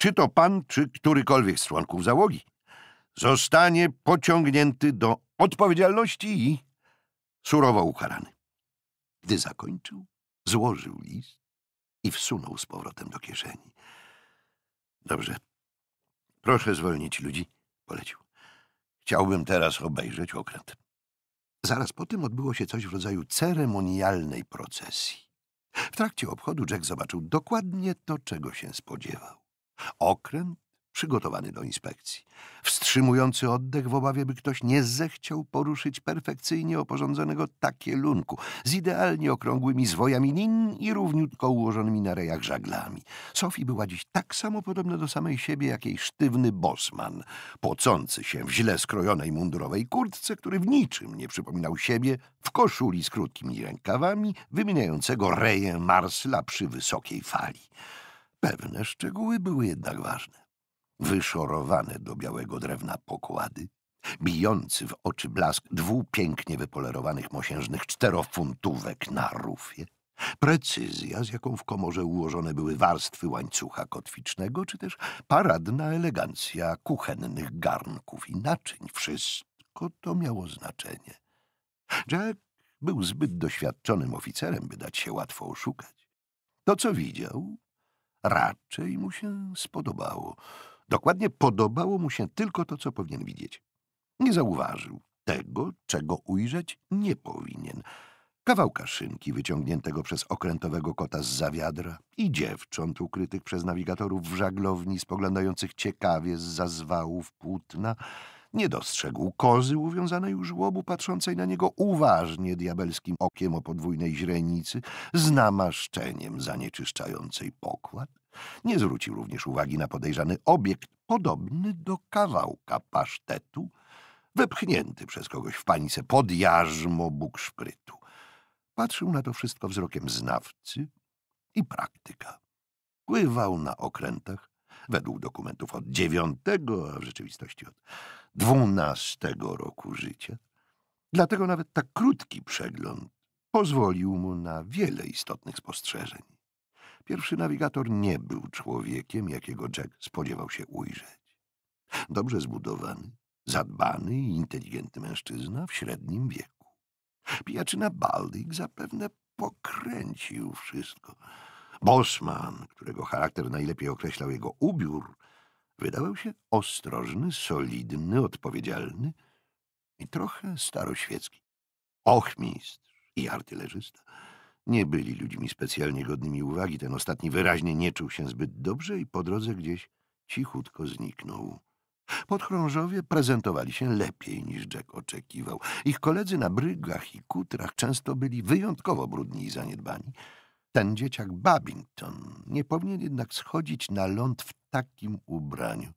S1: czy to pan, czy którykolwiek z członków załogi, zostanie pociągnięty do odpowiedzialności i surowo ukarany. Gdy zakończył, złożył list i wsunął z powrotem do kieszeni. Dobrze. Proszę zwolnić ludzi, polecił. Chciałbym teraz obejrzeć okręt. Zaraz po tym odbyło się coś w rodzaju ceremonialnej procesji. W trakcie obchodu Jack zobaczył dokładnie to, czego się spodziewał. Okręt przygotowany do inspekcji. Wstrzymujący oddech w obawie, by ktoś nie zechciał poruszyć perfekcyjnie oporządzonego takielunku z idealnie okrągłymi zwojami lin i równiutko ułożonymi na rejach żaglami. Sophie była dziś tak samo podobna do samej siebie, jak jej sztywny bosman, pocący się w źle skrojonej mundurowej kurtce, który w niczym nie przypominał siebie, w koszuli z krótkimi rękawami, wymieniającego reję marsla przy wysokiej fali. Pewne szczegóły były jednak ważne. Wyszorowane do białego drewna pokłady, bijący w oczy blask dwóch pięknie wypolerowanych mosiężnych czterofuntówek na rufie, precyzja, z jaką w komorze ułożone były warstwy łańcucha kotwicznego, czy też paradna elegancja kuchennych garnków i naczyń. Wszystko to miało znaczenie. Jack był zbyt doświadczonym oficerem, by dać się łatwo oszukać. To, co widział, Raczej mu się spodobało. Dokładnie podobało mu się tylko to, co powinien widzieć. Nie zauważył tego, czego ujrzeć nie powinien. Kawałka szynki wyciągniętego przez okrętowego kota z zawiadra i dziewcząt ukrytych przez nawigatorów w żaglowni, spoglądających ciekawie z za zwałów płótna, nie dostrzegł kozy uwiązanej u żłobu, patrzącej na niego uważnie diabelskim okiem o podwójnej źrenicy, z namaszczeniem zanieczyszczającej pokład. Nie zwrócił również uwagi na podejrzany obiekt, podobny do kawałka pasztetu, wepchnięty przez kogoś w panice pod jarzmo Bóg szprytu. Patrzył na to wszystko wzrokiem znawcy i praktyka. Pływał na okrętach, według dokumentów od dziewiątego, a w rzeczywistości od dwunastego roku życia. Dlatego nawet tak krótki przegląd pozwolił mu na wiele istotnych spostrzeżeń. Pierwszy nawigator nie był człowiekiem, jakiego Jack spodziewał się ujrzeć. Dobrze zbudowany, zadbany i inteligentny mężczyzna w średnim wieku. Pijaczyna Baldik zapewne pokręcił wszystko. Bosman, którego charakter najlepiej określał jego ubiór, Wydawał się ostrożny, solidny, odpowiedzialny i trochę staroświecki. Ochmistrz i artylerzysta nie byli ludźmi specjalnie godnymi uwagi. Ten ostatni wyraźnie nie czuł się zbyt dobrze i po drodze gdzieś cichutko zniknął. Podchrążowie prezentowali się lepiej niż Jack oczekiwał. Ich koledzy na brygach i kutrach często byli wyjątkowo brudni i zaniedbani. Ten dzieciak Babington nie powinien jednak schodzić na ląd w takim ubraniu.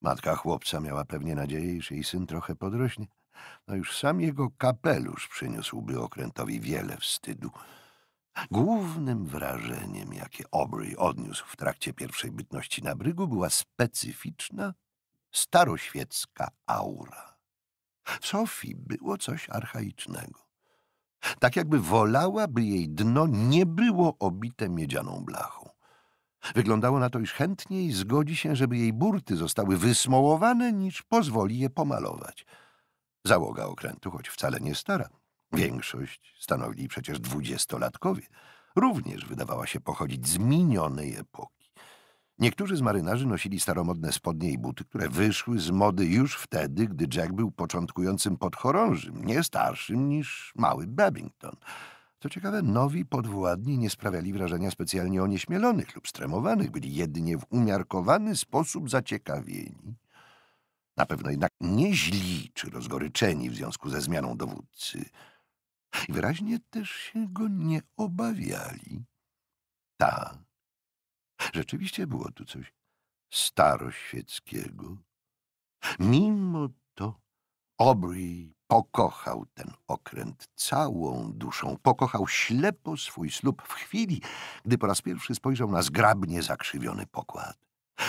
S1: Matka chłopca miała pewnie nadzieję, że jej syn trochę podrośnie. No już sam jego kapelusz przyniósłby okrętowi wiele wstydu. Głównym wrażeniem, jakie Aubrey odniósł w trakcie pierwszej bytności na brygu, była specyficzna, staroświecka aura. W Sofii było coś archaicznego tak jakby wolała, by jej dno nie było obite miedzianą blachą. Wyglądało na to, iż chętniej zgodzi się, żeby jej burty zostały wysmołowane, niż pozwoli je pomalować. Załoga okrętu, choć wcale nie stara, większość stanowili przecież dwudziestolatkowie, również wydawała się pochodzić z minionej epoki. Niektórzy z marynarzy nosili staromodne spodnie i buty, które wyszły z mody już wtedy, gdy Jack był początkującym podchorążym, nie starszym niż mały Babington. Co ciekawe, nowi podwładni nie sprawiali wrażenia specjalnie onieśmielonych lub stremowanych, byli jedynie w umiarkowany sposób zaciekawieni. Na pewno jednak nie źli czy rozgoryczeni w związku ze zmianą dowódcy. I wyraźnie też się go nie obawiali. Tak, Rzeczywiście było tu coś staroświeckiego. Mimo to Aubrey pokochał ten okręt całą duszą, pokochał ślepo swój ślub w chwili, gdy po raz pierwszy spojrzał na zgrabnie zakrzywiony pokład.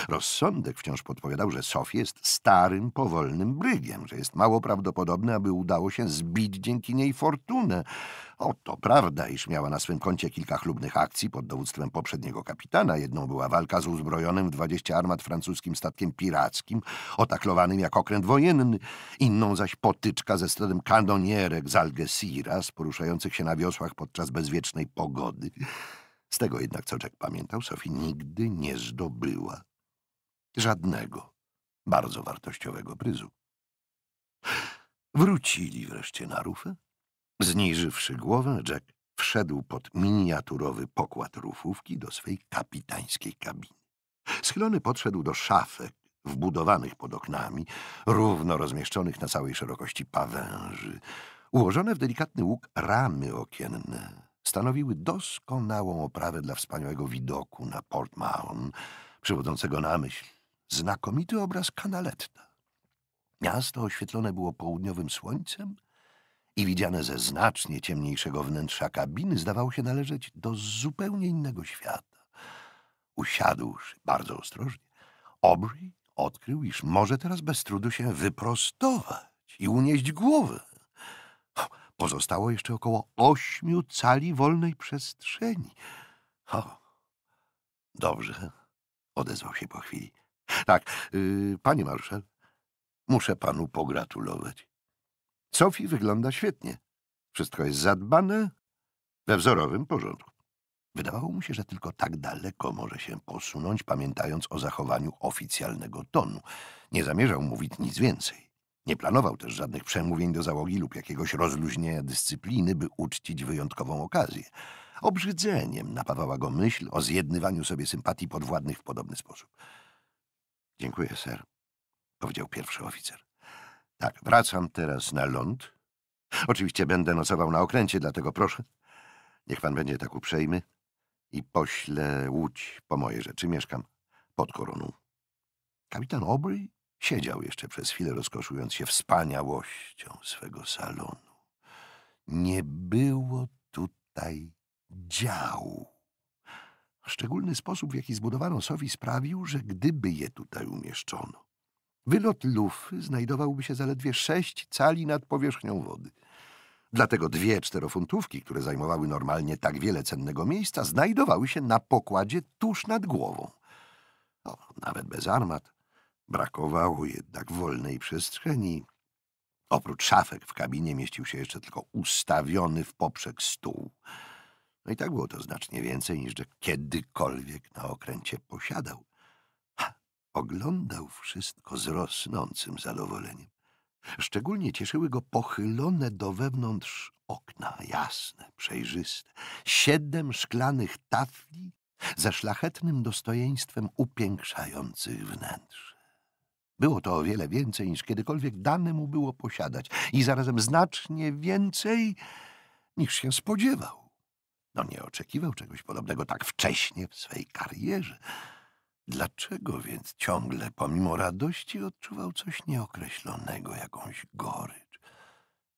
S1: Rozsądek wciąż podpowiadał, że Sophie jest starym, powolnym brygiem, że jest mało prawdopodobne, aby udało się zbić dzięki niej fortunę. Oto prawda, iż miała na swym koncie kilka chlubnych akcji pod dowództwem poprzedniego kapitana. Jedną była walka z uzbrojonym w 20 armat francuskim statkiem pirackim, otaklowanym jak okręt wojenny. Inną zaś potyczka ze stadem kanonierek z Algeciras, poruszających się na wiosłach podczas bezwiecznej pogody. Z tego jednak, co Jack pamiętał, Sophie nigdy nie zdobyła Żadnego bardzo wartościowego pryzu. Wrócili wreszcie na rufę. Zniżywszy głowę, Jack wszedł pod miniaturowy pokład rufówki do swej kapitańskiej kabiny. Schylony podszedł do szafek wbudowanych pod oknami, równo rozmieszczonych na całej szerokości pawęży. Ułożone w delikatny łuk ramy okienne stanowiły doskonałą oprawę dla wspaniałego widoku na Port Mahon, przywodzącego na myśl znakomity obraz kanaletna. Miasto oświetlone było południowym słońcem i widziane ze znacznie ciemniejszego wnętrza kabiny zdawało się należeć do zupełnie innego świata. Usiadłszy bardzo ostrożnie, Aubrey odkrył, iż może teraz bez trudu się wyprostować i unieść głowę. Pozostało jeszcze około ośmiu cali wolnej przestrzeni. O, dobrze, odezwał się po chwili. Tak, yy, panie marszał, muszę panu pogratulować. Sophie wygląda świetnie. Wszystko jest zadbane we wzorowym porządku. Wydawało mu się, że tylko tak daleko może się posunąć, pamiętając o zachowaniu oficjalnego tonu. Nie zamierzał mówić nic więcej. Nie planował też żadnych przemówień do załogi lub jakiegoś rozluźnienia dyscypliny, by uczcić wyjątkową okazję. Obrzydzeniem napawała go myśl o zjednywaniu sobie sympatii podwładnych w podobny sposób. Dziękuję, ser, powiedział pierwszy oficer. Tak, wracam teraz na ląd. Oczywiście będę nocował na okręcie, dlatego proszę, niech pan będzie tak uprzejmy i pośle łódź po moje rzeczy. Mieszkam pod koroną. Kapitan Aubrey siedział jeszcze przez chwilę, rozkoszując się wspaniałością swego salonu. Nie było tutaj działu. Szczególny sposób, w jaki zbudowano Sowi sprawił, że gdyby je tutaj umieszczono, wylot lufy znajdowałby się zaledwie sześć cali nad powierzchnią wody. Dlatego dwie czterofuntówki, które zajmowały normalnie tak wiele cennego miejsca, znajdowały się na pokładzie tuż nad głową. O, nawet bez armat. Brakowało jednak wolnej przestrzeni. Oprócz szafek w kabinie mieścił się jeszcze tylko ustawiony w poprzek stół. No i tak było to znacznie więcej, niż że kiedykolwiek na okręcie posiadał. Ha, oglądał wszystko z rosnącym zadowoleniem. Szczególnie cieszyły go pochylone do wewnątrz okna, jasne, przejrzyste. Siedem szklanych tafli ze szlachetnym dostojeństwem upiększających wnętrze. Było to o wiele więcej niż kiedykolwiek dane mu było posiadać i zarazem znacznie więcej niż się spodziewał. No nie oczekiwał czegoś podobnego tak wcześnie w swej karierze. Dlaczego więc ciągle, pomimo radości, odczuwał coś nieokreślonego, jakąś gorycz,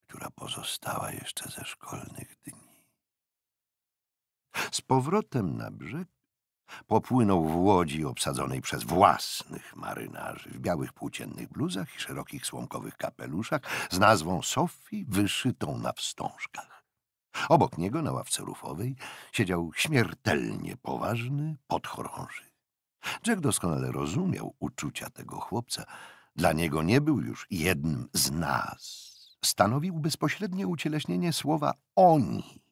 S1: która pozostała jeszcze ze szkolnych dni? Z powrotem na brzeg popłynął w łodzi obsadzonej przez własnych marynarzy w białych płóciennych bluzach i szerokich słomkowych kapeluszach z nazwą Sofii wyszytą na wstążkach. Obok niego na ławce rufowej siedział śmiertelnie poważny podchorąży. Jack doskonale rozumiał uczucia tego chłopca. Dla niego nie był już jednym z nas. Stanowił bezpośrednie ucieleśnienie słowa oni.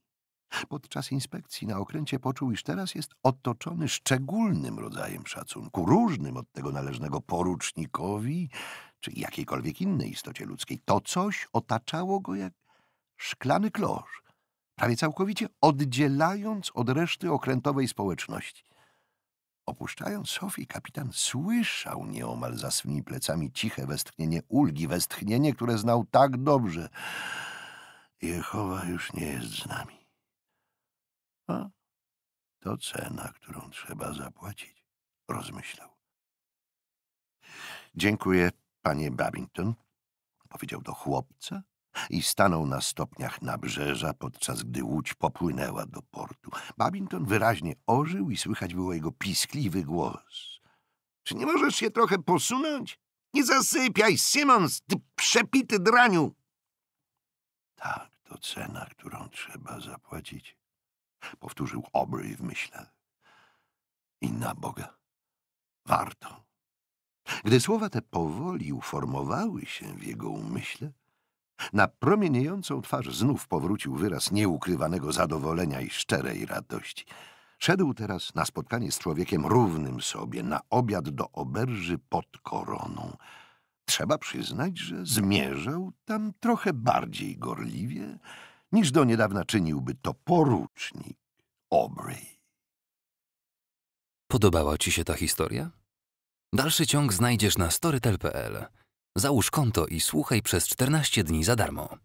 S1: Podczas inspekcji na okręcie poczuł, iż teraz jest otoczony szczególnym rodzajem szacunku, różnym od tego należnego porucznikowi czy jakiejkolwiek innej istocie ludzkiej. To coś otaczało go jak szklany klosz prawie całkowicie oddzielając od reszty okrętowej społeczności. Opuszczając Sofii, kapitan słyszał nieomal za swymi plecami ciche westchnienie ulgi, westchnienie, które znał tak dobrze. Jehowa już nie jest z nami. A to cena, którą trzeba zapłacić, rozmyślał. Dziękuję, panie Babington, powiedział do chłopca i stanął na stopniach nabrzeża, podczas gdy łódź popłynęła do portu. Babington wyraźnie ożył i słychać było jego piskliwy głos. Czy nie możesz się trochę posunąć? Nie zasypiaj, Simons, ty przepity draniu! Tak, to cena, którą trzeba zapłacić, powtórzył Aubrey w myślach. Inna Boga, warto. Gdy słowa te powoli uformowały się w jego umyśle, na promieniejącą twarz znów powrócił wyraz nieukrywanego zadowolenia i szczerej radości. Szedł teraz na spotkanie z człowiekiem równym sobie, na obiad do oberży pod koroną. Trzeba przyznać, że zmierzał tam trochę bardziej gorliwie, niż do niedawna czyniłby to porucznik Aubrey. Podobała ci się ta historia? Dalszy ciąg znajdziesz na storytel.pl. Załóż konto i słuchaj przez 14 dni za darmo.